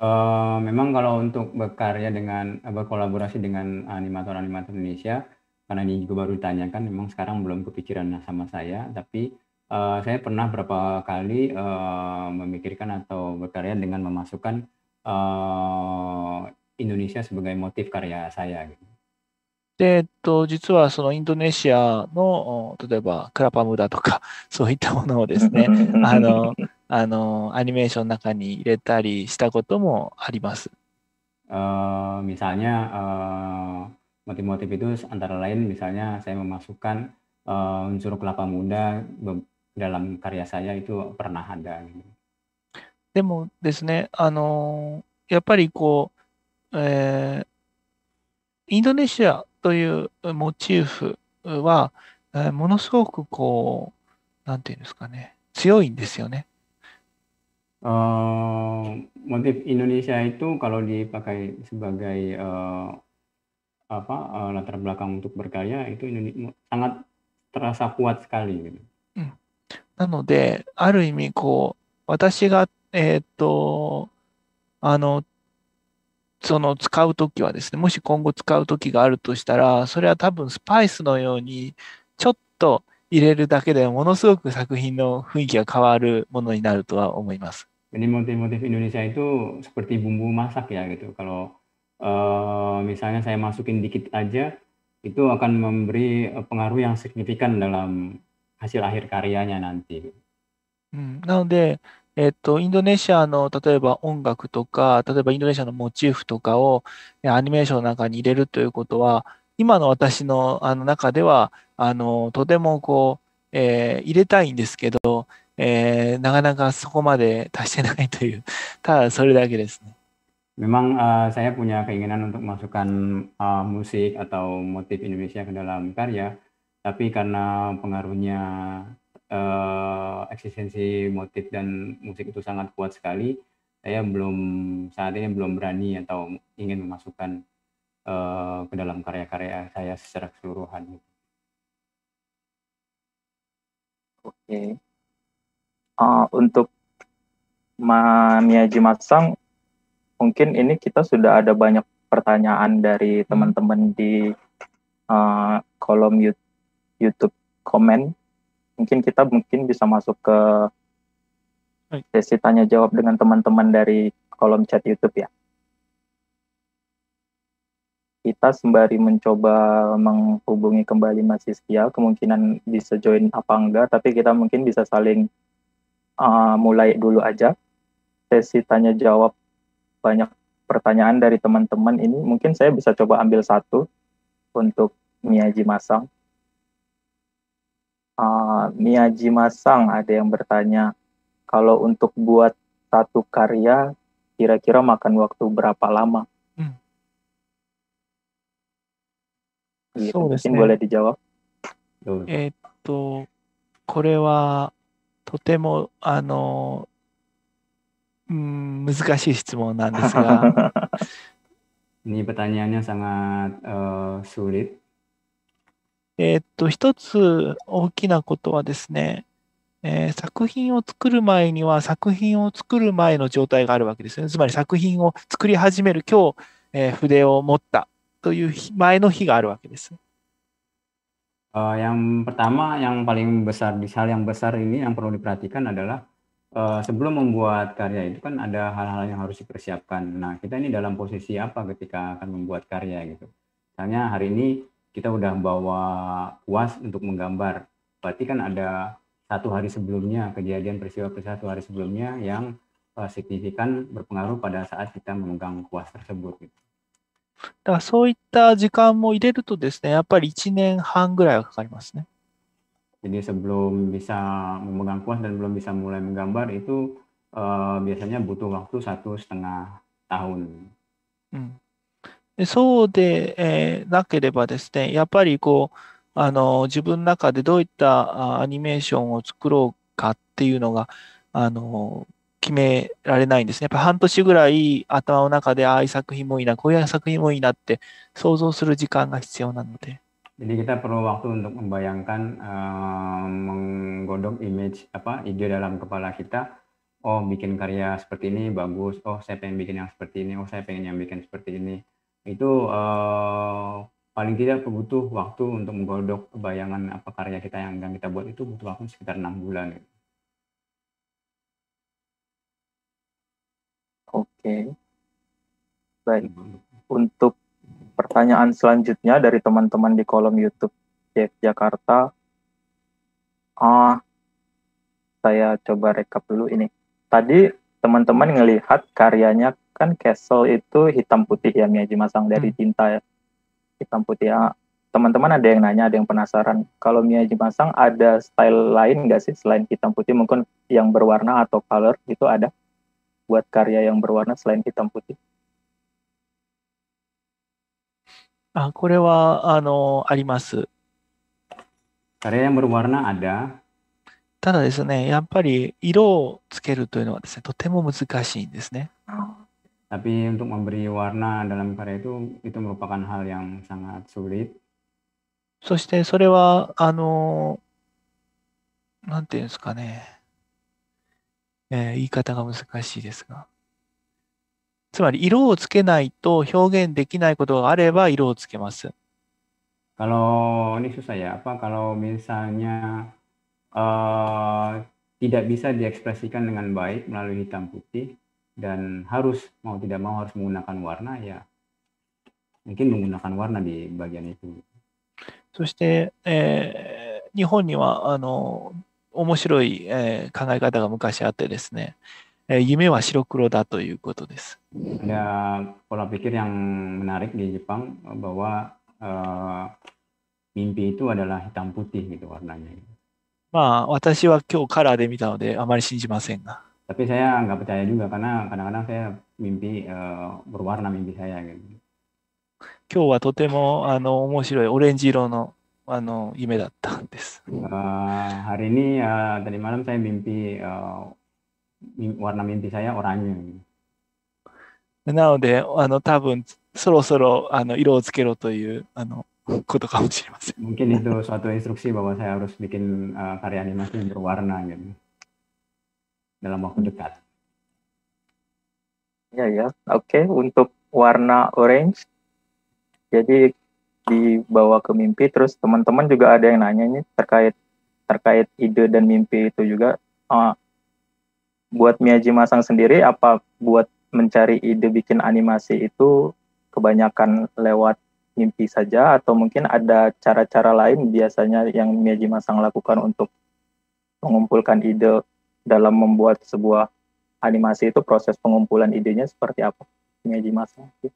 Uh, memang kalau untuk berkarya dengan eh, berkolaborasi dengan animator-animator Indonesia, karena ini juga baru ditanyakan, memang sekarang belum kepikiran sama saya, tapi uh, saya pernah berapa kali uh, memikirkan atau berkarya dengan memasukkan uh, Indonesia sebagai motif karya saya. Gitu. あのアニメーションの中に入れたりしたこともあります。Uh, misalnya uh, motif-motif itu antara lain misalnya saya memasukkan uh, unsur kelapa muda dalam karya saya itu pernah ada. でもですね、あのやっぱりこう、えー、インドネシアというモチーフは、えー、ものすごくこう、なんていうんですかね、強いんですよね。uh, motif Indonesia itu kalau dipakai sebagai uh, apa uh, latar belakang untuk berkarya itu Indonesia, sangat terasa kuat sekali. Gitu. なので、ある意味、こう、私が、えっ、ー、と、あの、その使うときはですね、もし今後使うときがあるとしたら、それは多分スパイスのように、ちょっと入れるだけでものすごく作品の雰囲気が変わるものになるとは思います。Jadi motif-motif Indonesia itu seperti bumbu masak ya gitu. Kalau uh, misalnya saya masukin dikit aja, itu akan memberi pengaruh yang signifikan dalam hasil akhir karyanya nanti. うん、なので、えっと、インドネシアの例えば音楽とか、例えばインドネシアのモチーフとかをアニメーションの中に入れるということは、今の私のあの中では、あの、とてもこう、えー、入れたいんですけど、eh, saya punya keinginan untuk masukkan uh, musik atau motif Indonesia ke dalam karya, tapi karena pengaruhnya uh, eksistensi motif dan musik itu sangat kuat sekali, saya belum saat ini belum berani atau ingin memasukkan ke dalam karya-karya saya secara keseluruhan. Oke uh, untuk Mamiya Matsang, mungkin ini kita sudah ada banyak pertanyaan dari hmm. teman-teman di uh, kolom YouTube komen. Mungkin kita mungkin bisa masuk ke sesi tanya jawab dengan teman-teman dari kolom chat YouTube ya. Kita sembari mencoba menghubungi kembali Mas Iskia, kemungkinan bisa join apa enggak, tapi kita mungkin bisa saling uh, mulai dulu aja sesi tanya jawab banyak pertanyaan dari teman-teman ini mungkin saya bisa coba ambil satu untuk Miyaji Masang. Uh, Miyaji Masang ada yang bertanya kalau untuk buat satu karya kira-kira makan waktu berapa lama? Hmm. Gitu, mungkin boleh dijawab. えっと、これはとても、あの、うん、難しい質問なんですが。Ini pertanyaannya sangat、uh, sulit. えっと、一つ大きなことはですね、えー、作品を作る前には作品を作る前の状態があるわけですよね。つまり作品を作り始める今日、えー、筆を持ったという前の日があるわけです。Uh, yang pertama, yang paling besar, di hal yang besar ini yang perlu diperhatikan adalah uh, sebelum membuat karya itu kan ada hal-hal yang harus dipersiapkan. Nah, kita ini dalam posisi apa ketika akan membuat karya gitu. Misalnya hari ini kita udah bawa kuas untuk menggambar. Berarti kan ada satu hari sebelumnya, kejadian peristiwa-peristiwa satu hari sebelumnya yang uh, signifikan berpengaruh pada saat kita memegang kuas tersebut. Gitu. だからそういった時間も入れるとですね、やっぱり1年半ぐらいはかかりますね。Jadi sebelum bisa memegang kuas dan belum bisa mulai menggambar itu uh, biasanya butuh waktu satu setengah tahun. うん、そうで、えー、なければですね、やっぱりこうあの自分の中でどういったアニメーションを作ろうかっていうのがあの決められないんですね。やっぱ半年ぐらい頭の中でああいう作品もいいな、こういう作品もいいなって想像する時間が必要なので。Jadi kita perlu waktu untuk membayangkan, uh, menggodok image apa ide dalam kepala kita. Oh, bikin karya seperti ini bagus. Oh, saya pengen bikin yang seperti ini. Oh, saya pengen yang bikin seperti ini. Itu uh, paling tidak butuh waktu untuk menggodok bayangan apa karya kita yang akan kita buat itu butuh waktu sekitar enam bulan. Gitu. Oke. Baik. Untuk pertanyaan selanjutnya dari teman-teman di kolom YouTube Jeff Jakarta. Ah, saya coba rekap dulu ini. Tadi teman-teman ngelihat karyanya kan Castle itu hitam putih ya Miyaji Masang dari hmm. cinta ya. hitam putih. Ya. Teman-teman ada yang nanya, ada yang penasaran. Kalau Miyaji Masang ada style lain nggak sih selain hitam putih? Mungkin yang berwarna atau color itu ada? buat karya yang berwarna selain hitam putih? Ah, karya yang berwarna ada. ただですね、やっぱり色をつけるというのはですね、とても難しいんですね。Tapi untuk memberi warna dalam karya itu itu merupakan hal yang sangat sulit. そしてそれはあのなんていうんですかね。えー、言い方が難しいですが。つまり、色をつけないと表現できないことがあれば色をつけます。Kalau ini saya apa kalau misalnya uh, tidak bisa diekspresikan dengan baik melalui hitam putih dan harus mau tidak mau harus menggunakan warna ya mungkin menggunakan warna di bagian itu. そして、えー、日本にはあの面白い、えー、考え方が昔あってですね、えー、夢は白黒だということです。Ada pola pikir yang menarik di Jepang bahwa uh, mimpi itu adalah hitam putih gitu warnanya. まあ私は今日カラーで見たのであまり信じませんが。Tapi saya nggak percaya juga karena kadang-kadang saya mimpi uh, berwarna mimpi saya gitu. 今日はとてもあの面白いオレンジ色のあの夢だったんです。Uh, hari ini uh, tadi malam saya mimpi uh, warna mimpi saya oranye. なので、あの多分そろそろあの色をつけろというあのことかもしれません。Mungkin itu suatu instruksi bahwa saya harus bikin uh, karya animasi berwarna gitu dalam waktu dekat. Ya ya, oke okay. untuk warna orange. Jadi dibawa ke mimpi terus teman-teman juga ada yang nanya nih terkait terkait ide dan mimpi itu juga uh, buat Miyaji Masang sendiri apa buat mencari ide bikin animasi itu kebanyakan lewat mimpi saja atau mungkin ada cara-cara lain biasanya yang Miyaji Masang lakukan untuk mengumpulkan ide dalam membuat sebuah animasi itu proses pengumpulan idenya seperti apa Miyaji Masang? Gitu.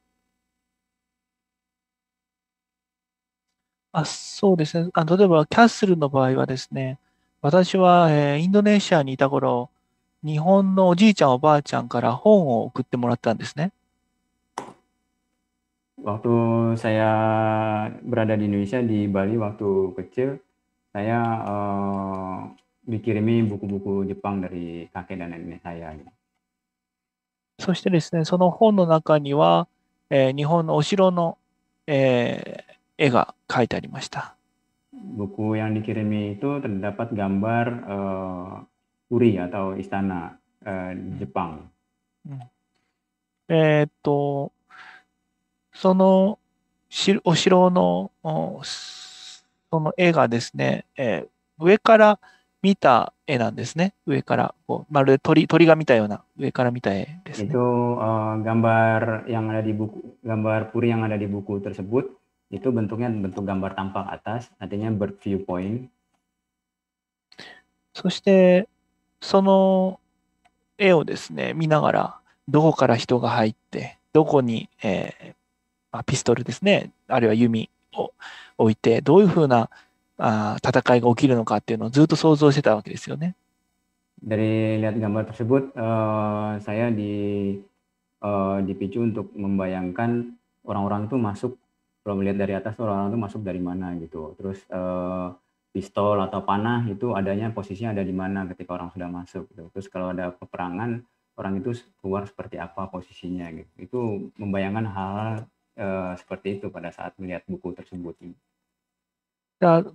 あそうですねあ。例えばキャッスルの場合はですね、私は、えー、インドネシアにいた頃、日本のおじいちゃんおばあちゃんから本を送ってもらったんですね。waktu saya berada di Indonesia di Bali waktu kecil saya uh, dikirimi buku-buku Jepang dari kakek dan nenek saya. そしてですね、その本の中には、えー、日本のお城の、えー、絵が描いてありました。Buku yang dikirimi itu terdapat gambar uh, uri atau istana uh, Jepang. えっと、そのお城のその絵がですね、えー、上から見た絵なんですね。上からこう、まるで鳥鳥が見たような上から見た絵ですね。Itu, uh, gambar yang ada di buku, gambar puri yang ada di buku tersebut itu bentuknya bentuk gambar tampak atas, artinya bird viewpoint. そして、その絵をですね、見ながら、どこから人が入って、どこに、えーまあ、ピストルですね、あるいは弓を置いて、どういうふうなあ戦いが起きるのかっていうのをずっと想像してたわけですよね。Dari lihat gambar tersebut, uh, saya di, uh, dipicu untuk membayangkan orang-orang itu masuk kalau melihat dari atas orang-orang itu masuk dari mana gitu. Terus eh, pistol atau panah itu adanya posisinya ada di mana ketika orang sudah masuk gitu. Terus kalau ada peperangan orang itu keluar seperti apa posisinya gitu. Itu membayangkan hal-hal eh, seperti itu pada saat melihat buku tersebut. Gitu. 10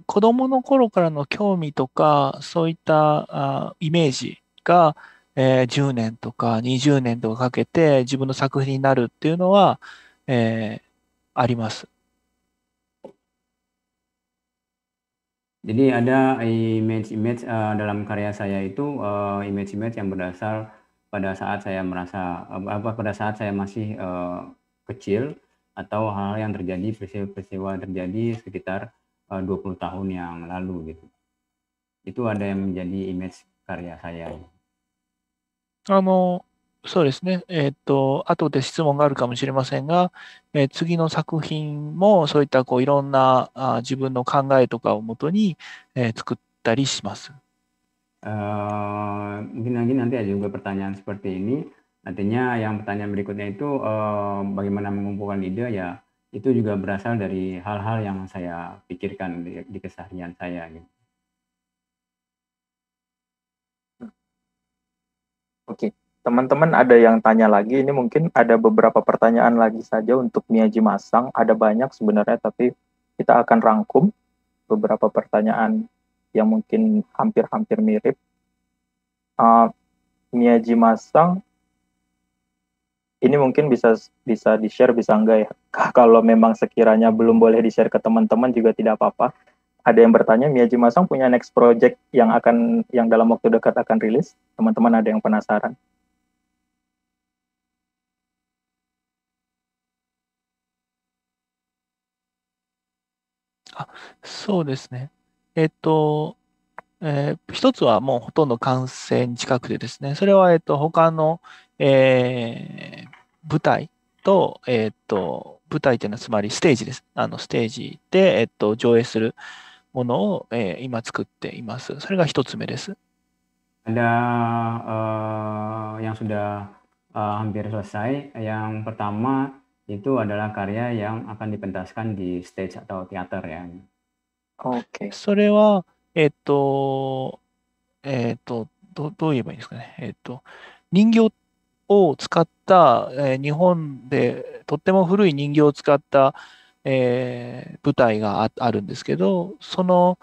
年とか20年とかかけて自分の作品になるっていうのはえーあります Jadi ada image-image uh, eh, dalam karya saya itu image-image eh, uh, yang berdasar pada saat saya merasa eh, apa pada saat saya masih uh, kecil atau hal, -hal yang terjadi peristiwa-peristiwa terjadi sekitar uh, 20 tahun yang lalu gitu. Itu ada yang menjadi image karya saya. Kalau mau そうですね。えっ、ー、と、後で質問があるかもしれませんが、えー、次の作品もそういったこういろんなあ自分の考えとかをもとに、えー、作ったりします。Uh, mungkin lagi nanti ada juga pertanyaan seperti ini. Artinya yang pertanyaan berikutnya itu uh, bagaimana mengumpulkan ide ya itu juga berasal dari hal-hal yang saya pikirkan di, di keseharian saya gitu. Oke. Okay. Teman-teman ada yang tanya lagi, ini mungkin ada beberapa pertanyaan lagi saja untuk Miyaji Masang. Ada banyak sebenarnya, tapi kita akan rangkum beberapa pertanyaan yang mungkin hampir-hampir mirip. Uh, ah, Miyaji Masang, ini mungkin bisa bisa di-share, bisa enggak ya? Kalau memang sekiranya belum boleh di-share ke teman-teman juga tidak apa-apa. Ada yang bertanya, Miyaji Masang punya next project yang akan yang dalam waktu dekat akan rilis? Teman-teman ada yang penasaran? あ、そうですね。えっと、えー、一つはもうほとんど完成に近くてですね、それは、えっと、他の、えー、舞台と、えっと、舞台というのはつまりステージです。あの、ステージで、えっと、上映するものを、えー、今作っています。それが一つ目です。Ada uh, yang sudah uh, hampir selesai. Yang pertama itu adalah karya yang akan dipentaskan di stage atau teater ya. Oke. Okay. それは、えっと、えっと、どどう言えばいいんですかね。えっと、人形を使った、えー、日本でとっても古い人形を使った、えー、舞台がああるんですけど、その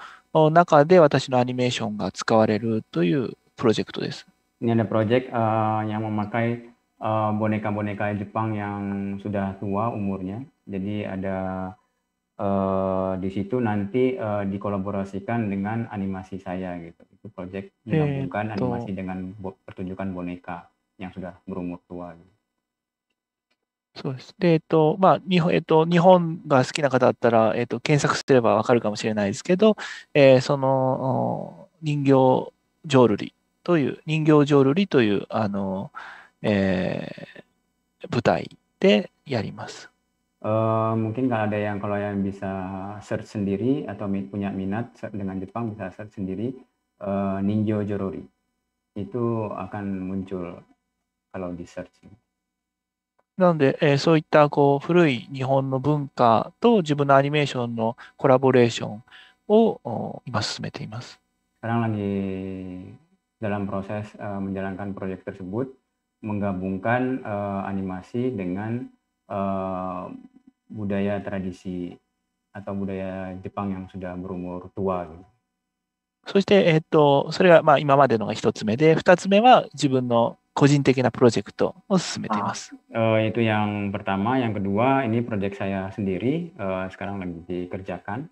中で私のアニメーションが使われるというプロジェクトです。Ini ada project、Eh, boneka-boneka uh, Jepang yang sudah tua umurnya. Jadi ada uh, di situ nanti uh, dikolaborasikan dengan animasi saya gitu. Itu project menggabungkan gitu. animasi dengan bo pertunjukan boneka yang sudah berumur tua gitu. そうです。で、えっと、まあ、日本、えっと、日本が好きな方だったら、えっと、検索すればわかるかもしれないですけど、えー、その、人形浄瑠璃という、人形浄瑠璃という、あの、えー、舞台で ya mas? Uh, mungkin kalau ada yang kalau yang bisa search sendiri atau punya minat dengan Jepang bisa search sendiri uh, Ninjo Jorori itu akan muncul kalau di search. なので、えー、そういったこう古い日本の文化と自分のアニメーションのコラボレーションを今進めています。Sekarang lagi dalam proses uh, menjalankan proyek tersebut. menggabungkan uh, animasi dengan uh, budaya tradisi atau budaya Jepang yang sudah berumur tua. Gitu. そして、えっと、それがまあ今までのが一つ目で、二つ目は自分の個人的なプロジェクトを進めています。Uh, eh, itu yang pertama, saya sendiri lagi dikerjakan.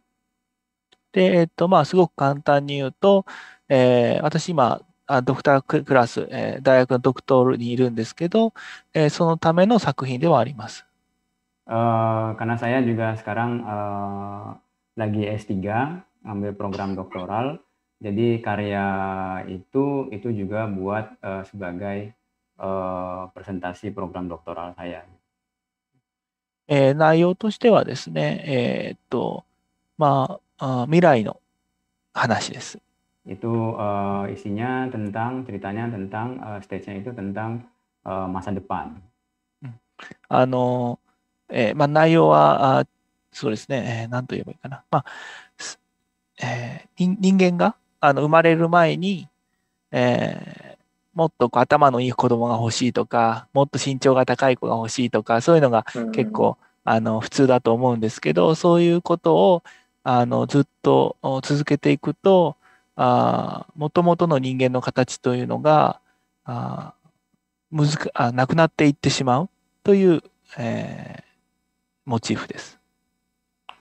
あドクタークラス、えー、大学のドクトールにいるんですけど、えー、そのための作品ではあります。Uh, karena saya juga sekarang uh, lagi S3 ambil program doktoral, jadi karya itu itu juga buat uh, sebagai uh, presentasi program doktoral saya. えー、内容としてはですね、えー、っと、まあ、あ未来の話です。itu uh, isinya tentang ceritanya tentang uh, stage-nya itu tentang uh, masa depan. あの、えー、まあ内容はあそうですね、えー、んと言えばいいかな。まあ、えー、人間があの生まれる前に、えー、もっとこう頭のいい子供が欲しいとか、もっと身長が高い子が欲しいとか、そういうのが結構、うん、あの普通だと思うんですけど、そういうことをあのずっと続けていくと、もともとの人間の形というのがあむずあなくなっていってしまうという、えー、モチーフです。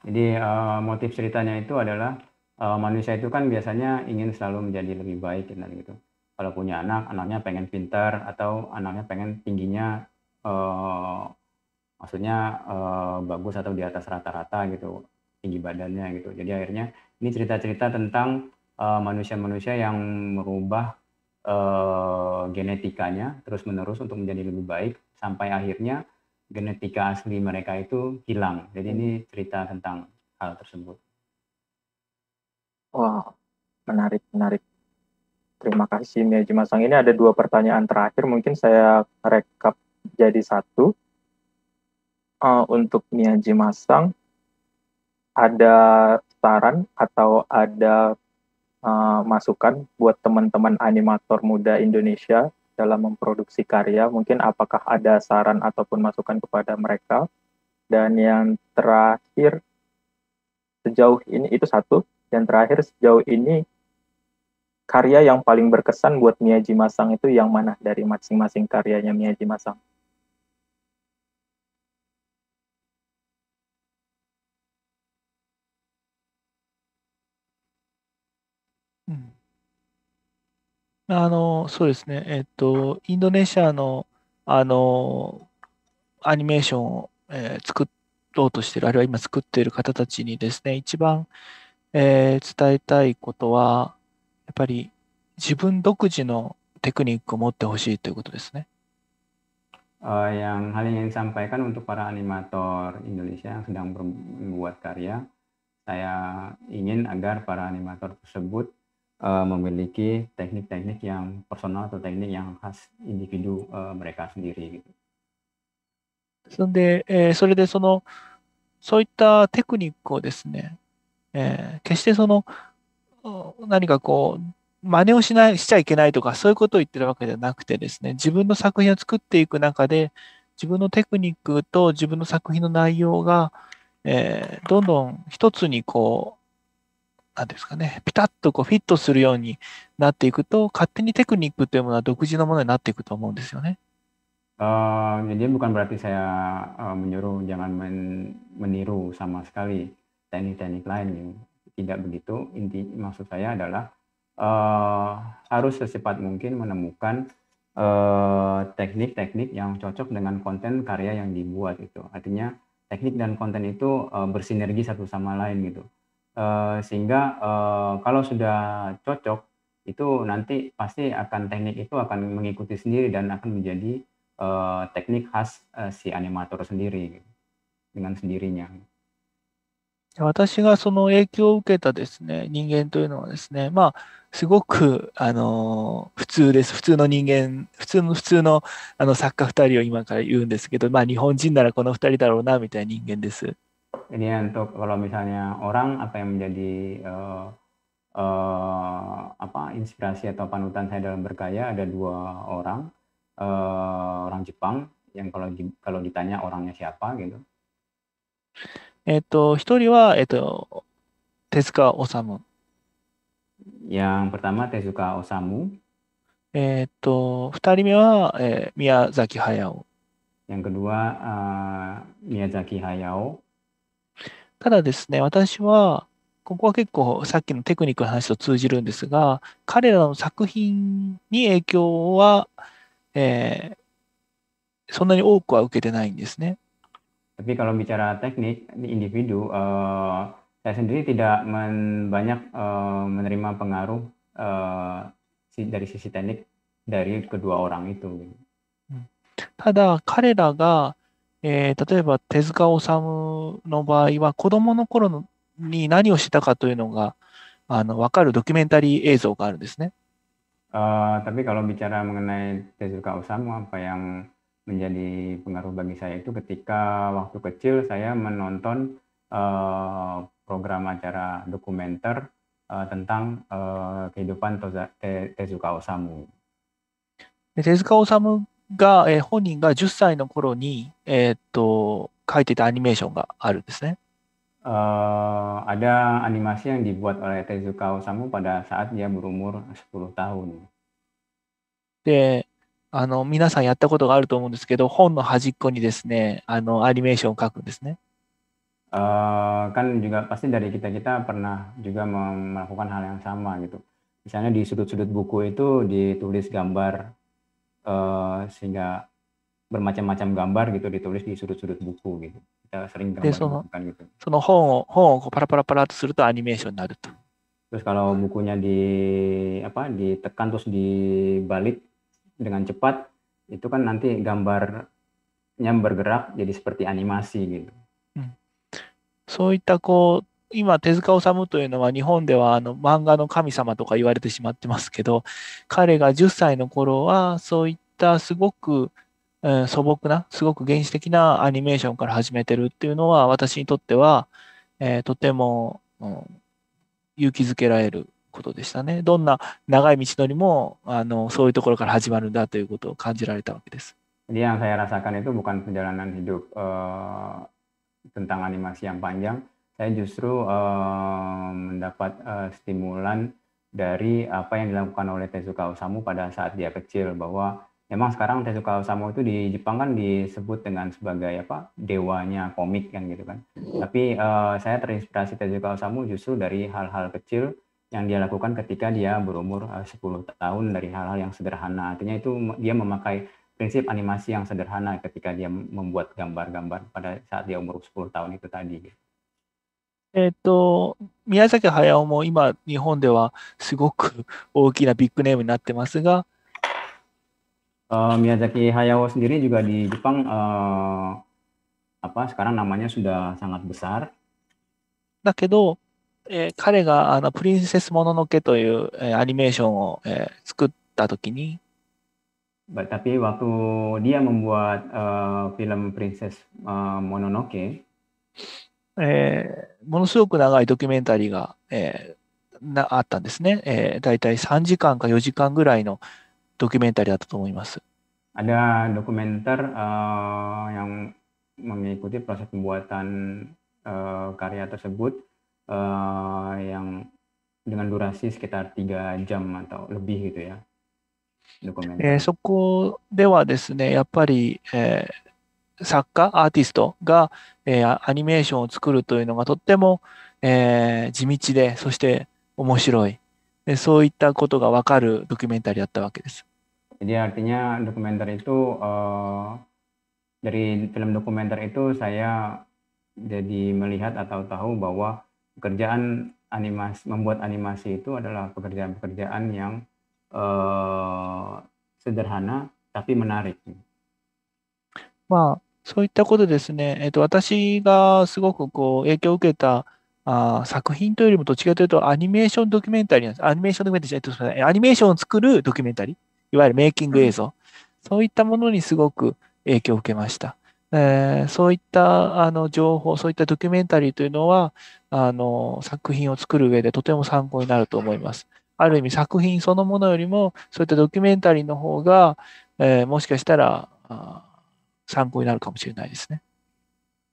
Jadi uh, motif ceritanya itu adalah uh, manusia itu kan biasanya ingin selalu menjadi lebih baik dan gitu. Kalau punya anak, anaknya pengen pintar atau anaknya pengen tingginya uh, maksudnya uh, bagus atau di atas rata-rata gitu, tinggi badannya gitu. Jadi akhirnya ini cerita-cerita tentang Eh, manusia-manusia yang merubah uh, genetikanya terus-menerus untuk menjadi lebih baik sampai akhirnya genetika asli mereka itu hilang. Jadi ini cerita tentang hal tersebut. wow, menarik, menarik. Terima kasih Nia Masang. Ini ada dua pertanyaan terakhir, mungkin saya rekap jadi satu. Uh, untuk Nia Masang, ada saran atau ada uh, masukan buat teman-teman animator muda Indonesia dalam memproduksi karya? Mungkin apakah ada saran ataupun masukan kepada mereka? Dan yang terakhir sejauh ini itu satu. Yang terakhir sejauh ini karya yang paling berkesan buat Miyaji Masang itu yang mana dari masing-masing karyanya Miyaji Masang? あの、そうですね。えっと、インドネシアの、あの、アニメーションを、えー作ろうとしてる、あるいは今作っている方たちにですね、一番、えー伝えたいことは、やっぱり自分独自のテクニックを持ってほしいということですね。Eh, yang hal yang ingin sampaikan untuk para animator Indonesia yang sedang ber- membuat karya, saya ingin agar para animator tersebut uh, memiliki teknik-teknik yang personal atau teknik yang khas individu uh, mereka sendiri gitu. そんで、えー、それでそのそういったテクニックをですね、えー、決してその何かこう真似をしないしちゃいけないとかそういうことを言ってるわけじゃなくてですね自分の作品を作っていく中で自分のテクニックと自分の作品の内容が、えー、どんどん一つにこうなんですかね、ピタッとこうフィットするようになっていくと、勝手にテクニックというものは独自のものになっていくと思うんですよね。Uh, jadi bukan berarti saya uh, menyuruh jangan men, meniru sama sekali teknik-teknik lain tidak begitu. Inti maksud saya adalah uh, harus secepat mungkin menemukan uh, teknik-teknik uh, yang cocok dengan konten karya yang dibuat itu. Artinya teknik dan konten itu uh, bersinergi satu sama lain gitu. sehingga kalau sudah cocok itu nanti pasti akan teknik itu akan mengikuti sendiri dan akan menjadi teknik khas si animator sendiri dengan sendirinya. 私がその影響を受けたですね、人間というのはですね、まあ、すごく、あの、普通です。普通の人間、普通の、普通の、あの、作家二人を今から言うんですけど、まあ、日本人ならこの二人だろうな、みたいな人間です。Jadi ya, untuk kalau misalnya orang apa yang menjadi uh, uh, apa inspirasi atau panutan saya dalam berkaya ada dua orang uh, orang Jepang yang kalau kalau ditanya orangnya siapa gitu. Osamu. Yang pertama Tezuka Osamu. dua Miyazaki Hayao. yang kedua uh, Miyazaki Hayao. ただですね、私は、ここは結構さっきのテクニックの話と通じるんですが、彼らの作品に影響は、えー、そんなに多くは受けてないんですね。Tapi kalau bicara teknik di individu, uh, saya sendiri tidak men, banyak uh, menerima pengaruh uh, dari sisi teknik dari kedua orang itu. ただ彼らがえー、例えば手塚治虫の場合は子供の頃に何をしたかというのがあの分かるドキュメンタリー映像があるんですね。ああ、たぶん、ビチャラ、マテズカオサム、アンパヤン、メジャリ、パンガロバギサイト、ケティカ、ワサヤ、マノントン、プログラマチャラ、ドテズカオサム。テズカオが、えー、本人が10歳の頃に、えー、っと、書いていたアニメーションがあるんですね。Uh, ada animasi yang dibuat oleh Tezuka Osamu pada saat dia berumur 10 tahun. で、あの、皆さんやったことがあると思うんですけど、本の端っこにですね、あの、アニメーションを書くんですね。Uh, kan juga pasti dari kita-kita pernah juga melakukan hal yang sama gitu. Misalnya di sudut-sudut buku itu ditulis gambar Eh, sehingga bermacam-macam gambar gitu ditulis di sudut-sudut buku gitu. Kita sering gambar, gambar gitu. Terus kalau bukunya di apa ditekan terus dibalik dengan cepat itu kan nanti gambarnya bergerak jadi seperti animasi gitu. そういったこう hmm. 今、手塚治虫というのは日本ではあの漫画の神様とか言われてしまってますけど、彼が10歳の頃は、そういったすごく、うん、素朴な、すごく原始的なアニメーションから始めてるっていうのは、私にとっては、えー、とても、うん、勇気づけられることでしたね。どんな長い道のりも、あのそういうところから始まるんだということを感じられたわけです。Jadi yang saya rasakan itu bukan perjalanan hidup uh, tentang animasi yang panjang, saya justru uh, mendapat uh, stimulan dari apa yang dilakukan oleh Tezuka Osamu pada saat dia kecil bahwa memang sekarang Tezuka Osamu itu di Jepang kan disebut dengan sebagai apa dewanya komik kan gitu kan tapi uh, saya terinspirasi Tezuka Osamu justru dari hal-hal kecil yang dia lakukan ketika dia berumur uh, 10 tahun dari hal-hal yang sederhana artinya itu dia memakai prinsip animasi yang sederhana ketika dia membuat gambar-gambar pada saat dia umur 10 tahun itu tadi gitu. えっ、ー、と、宮崎駿も今、日本ではすごく大きなビッグネームになってますが、Uh, Miyazaki Hayao sendiri juga di Jepang uh, apa sekarang namanya sudah sangat besar. だけど、えー、彼があのプリンセスもののけという、えー、アニメーションを、えー、作ったときに。Tapi waktu dia membuat uh, film Princess uh, Mononoke. えー、ものすごく長いドキュメンタリーが、えー、なあったんですね、えー。だいたい3時間か4時間ぐらいのドキュメンタリーだったと思います。Ada dokumenter uh, yang mengikuti proses pembuatan uh, karya tersebut uh, yang dengan durasi sekitar 3 jam atau lebih gitu ya. えー、そこではですね、やっぱり、えー、作家、アーティストが、えー、アニメーションを作るというのがとっても、えー、地道で、そして面白いで。そういったことが分かるドキュメンタリーだったわけです。Jadi artinya dokumenter itu uh, dari film dokumenter itu saya jadi melihat atau tahu bahwa pekerjaan animasi membuat animasi itu adalah pekerjaan-pekerjaan yang uh, sederhana tapi menarik. まあ、そういったことですね、えっと、私がすごくこう影響を受けたあ作品というよりもどっちかというとアニメーションドキュメンタリーなんです。アニメーションドキュメンタリー、えっと、すみません、アニメーションを作るドキュメンタリー、いわゆるメイキング映像、うん、そういったものにすごく影響を受けました。えー、そういったあの情報、そういったドキュメンタリーというのは、あの作品を作る上でとても参考になると思います。ある意味作品そのものよりも、そういったドキュメンタリーの方が、えー、もしかしたら、あ参考になるかもしれないですね。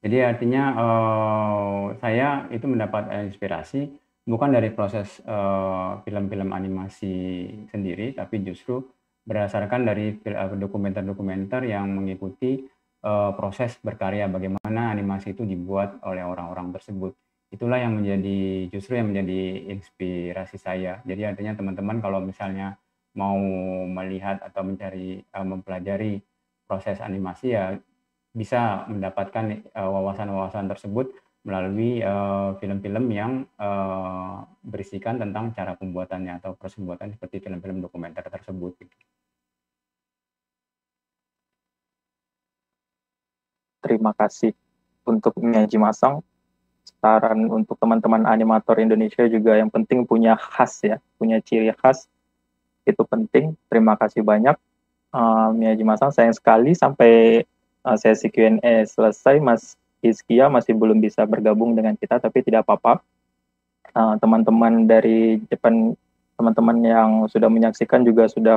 Jadi artinya eh, saya itu mendapat inspirasi bukan dari proses eh, film-film animasi sendiri, tapi justru berdasarkan dari eh, dokumenter-dokumenter yang mengikuti proses berkarya bagaimana animasi itu dibuat oleh orang-orang tersebut. Itulah yang menjadi justru yang menjadi inspirasi saya. Jadi artinya teman-teman kalau misalnya mau melihat atau mencari mempelajari proses animasi ya bisa mendapatkan eh, wawasan-wawasan tersebut melalui eh, film-film uh, yang uh, berisikan tentang cara pembuatannya atau proses pembuatan seperti film-film dokumenter tersebut. Terima kasih untuk Nyaji Masang. Saran untuk teman-teman animator Indonesia juga yang penting punya khas ya, punya ciri khas itu penting. Terima kasih banyak uh, um, Miyaji Masang sayang sekali sampai uh, sesi Q&A selesai Mas Hizkia masih belum bisa bergabung dengan kita tapi tidak apa-apa uh, teman-teman dari Jepang teman-teman yang sudah menyaksikan juga sudah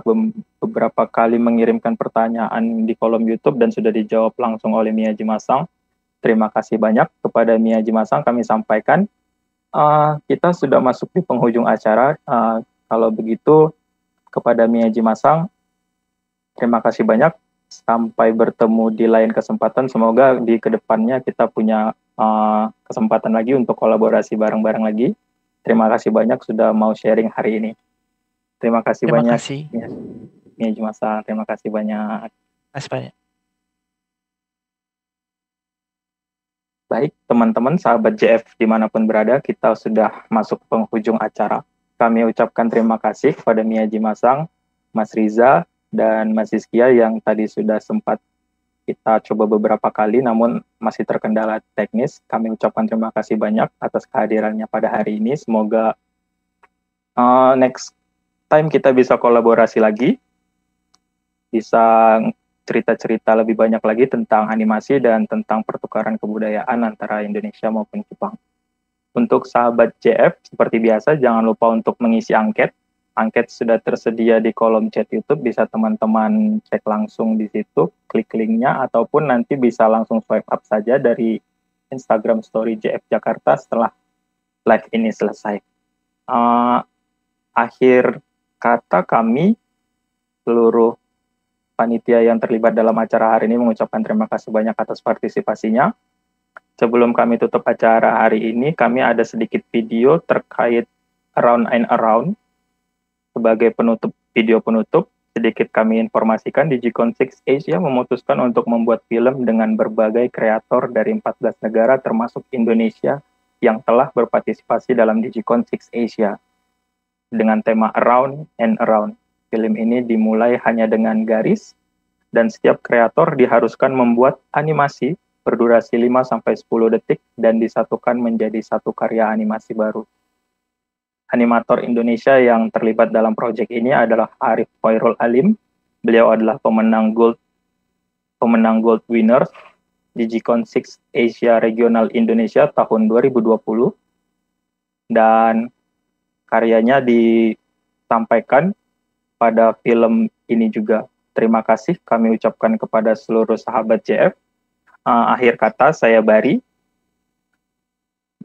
beberapa kali mengirimkan pertanyaan di kolom YouTube dan sudah dijawab langsung oleh Mia Jimasang. Terima kasih banyak kepada Mia Jimasang kami sampaikan. Uh, kita sudah masuk di penghujung acara. Uh, kalau begitu kepada Mia Jimasang Terima kasih banyak. Sampai bertemu di lain kesempatan. Semoga di kedepannya kita punya uh, kesempatan lagi untuk kolaborasi bareng-bareng lagi. Terima kasih banyak sudah mau sharing hari ini. Terima kasih Terima banyak. Kasih. Ya, ya Terima kasih banyak. Terima kasih banyak. Baik, teman-teman, sahabat JF dimanapun berada, kita sudah masuk penghujung acara. Kami ucapkan terima kasih kepada Mia Jimasang, Mas Riza, dan Mas Iskia yang tadi sudah sempat kita coba beberapa kali namun masih terkendala teknis. Kami ucapkan terima kasih banyak atas kehadirannya pada hari ini. Semoga uh, next time kita bisa kolaborasi lagi. Bisa cerita-cerita lebih banyak lagi tentang animasi dan tentang pertukaran kebudayaan antara Indonesia maupun Jepang. Untuk sahabat JF, seperti biasa, jangan lupa untuk mengisi angket angket sudah tersedia di kolom chat YouTube, bisa teman-teman cek langsung di situ, klik linknya, ataupun nanti bisa langsung swipe up saja dari Instagram Story JF Jakarta setelah live ini selesai. Uh, akhir kata kami, seluruh panitia yang terlibat dalam acara hari ini mengucapkan terima kasih banyak atas partisipasinya. Sebelum kami tutup acara hari ini, kami ada sedikit video terkait round and Around sebagai penutup video penutup, sedikit kami informasikan Digicon 6 Asia memutuskan untuk membuat film dengan berbagai kreator dari 14 negara termasuk Indonesia yang telah berpartisipasi dalam Digicon 6 Asia dengan tema Around and Around. Film ini dimulai hanya dengan garis dan setiap kreator diharuskan membuat animasi berdurasi 5 10 detik dan disatukan menjadi satu karya animasi baru animator Indonesia yang terlibat dalam proyek ini adalah Arif Khairul Alim. Beliau adalah pemenang Gold pemenang Gold Winners DigiCon 6 Asia Regional Indonesia tahun 2020 dan karyanya disampaikan pada film ini juga. Terima kasih kami ucapkan kepada seluruh sahabat JF. Uh, ah, akhir kata saya Bari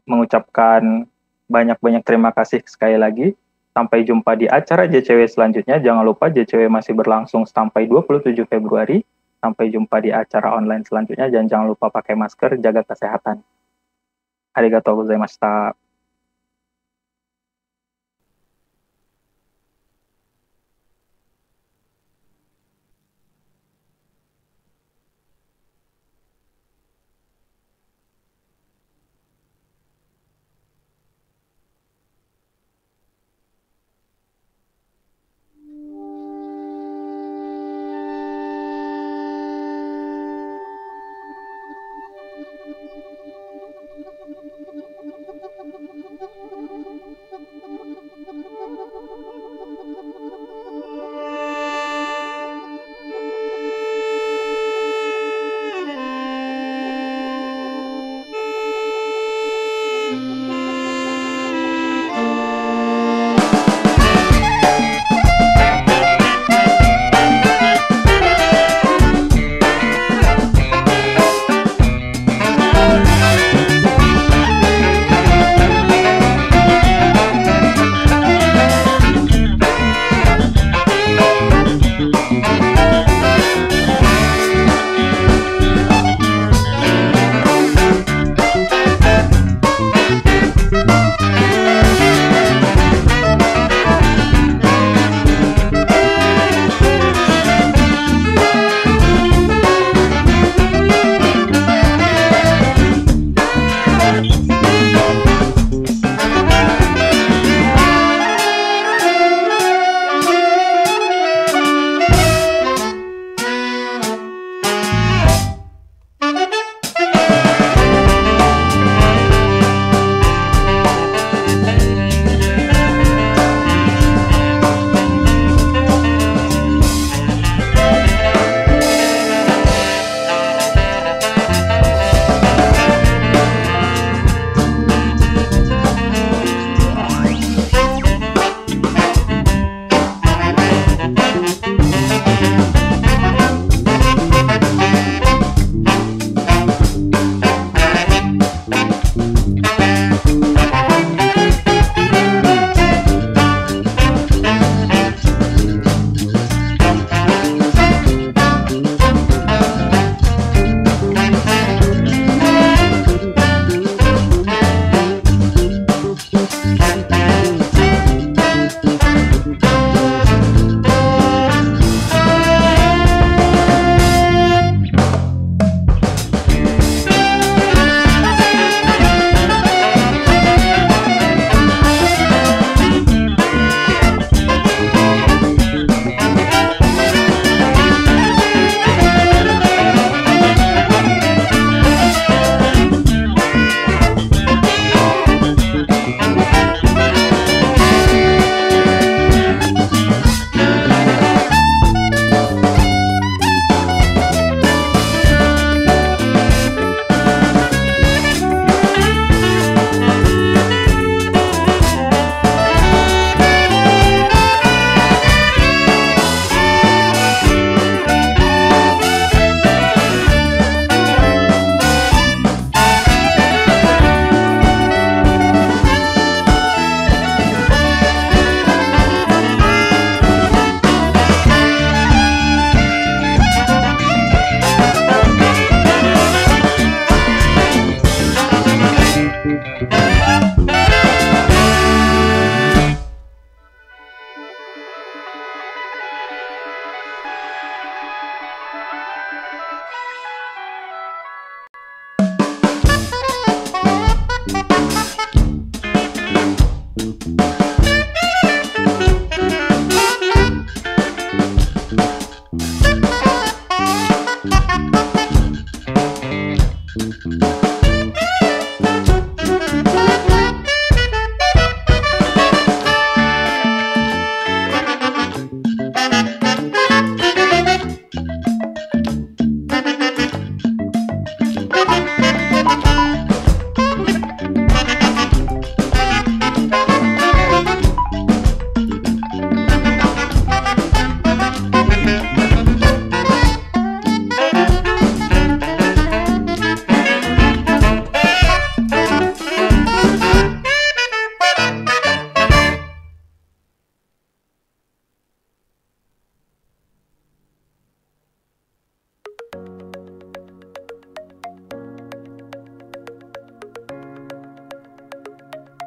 mengucapkan banyak-banyak terima kasih sekali lagi. Sampai jumpa di acara JCW selanjutnya. Jangan lupa JCW masih berlangsung sampai 27 Februari. Sampai jumpa di acara online selanjutnya. Dan jangan lupa pakai masker, jaga kesehatan. Arigatou gozaimashita.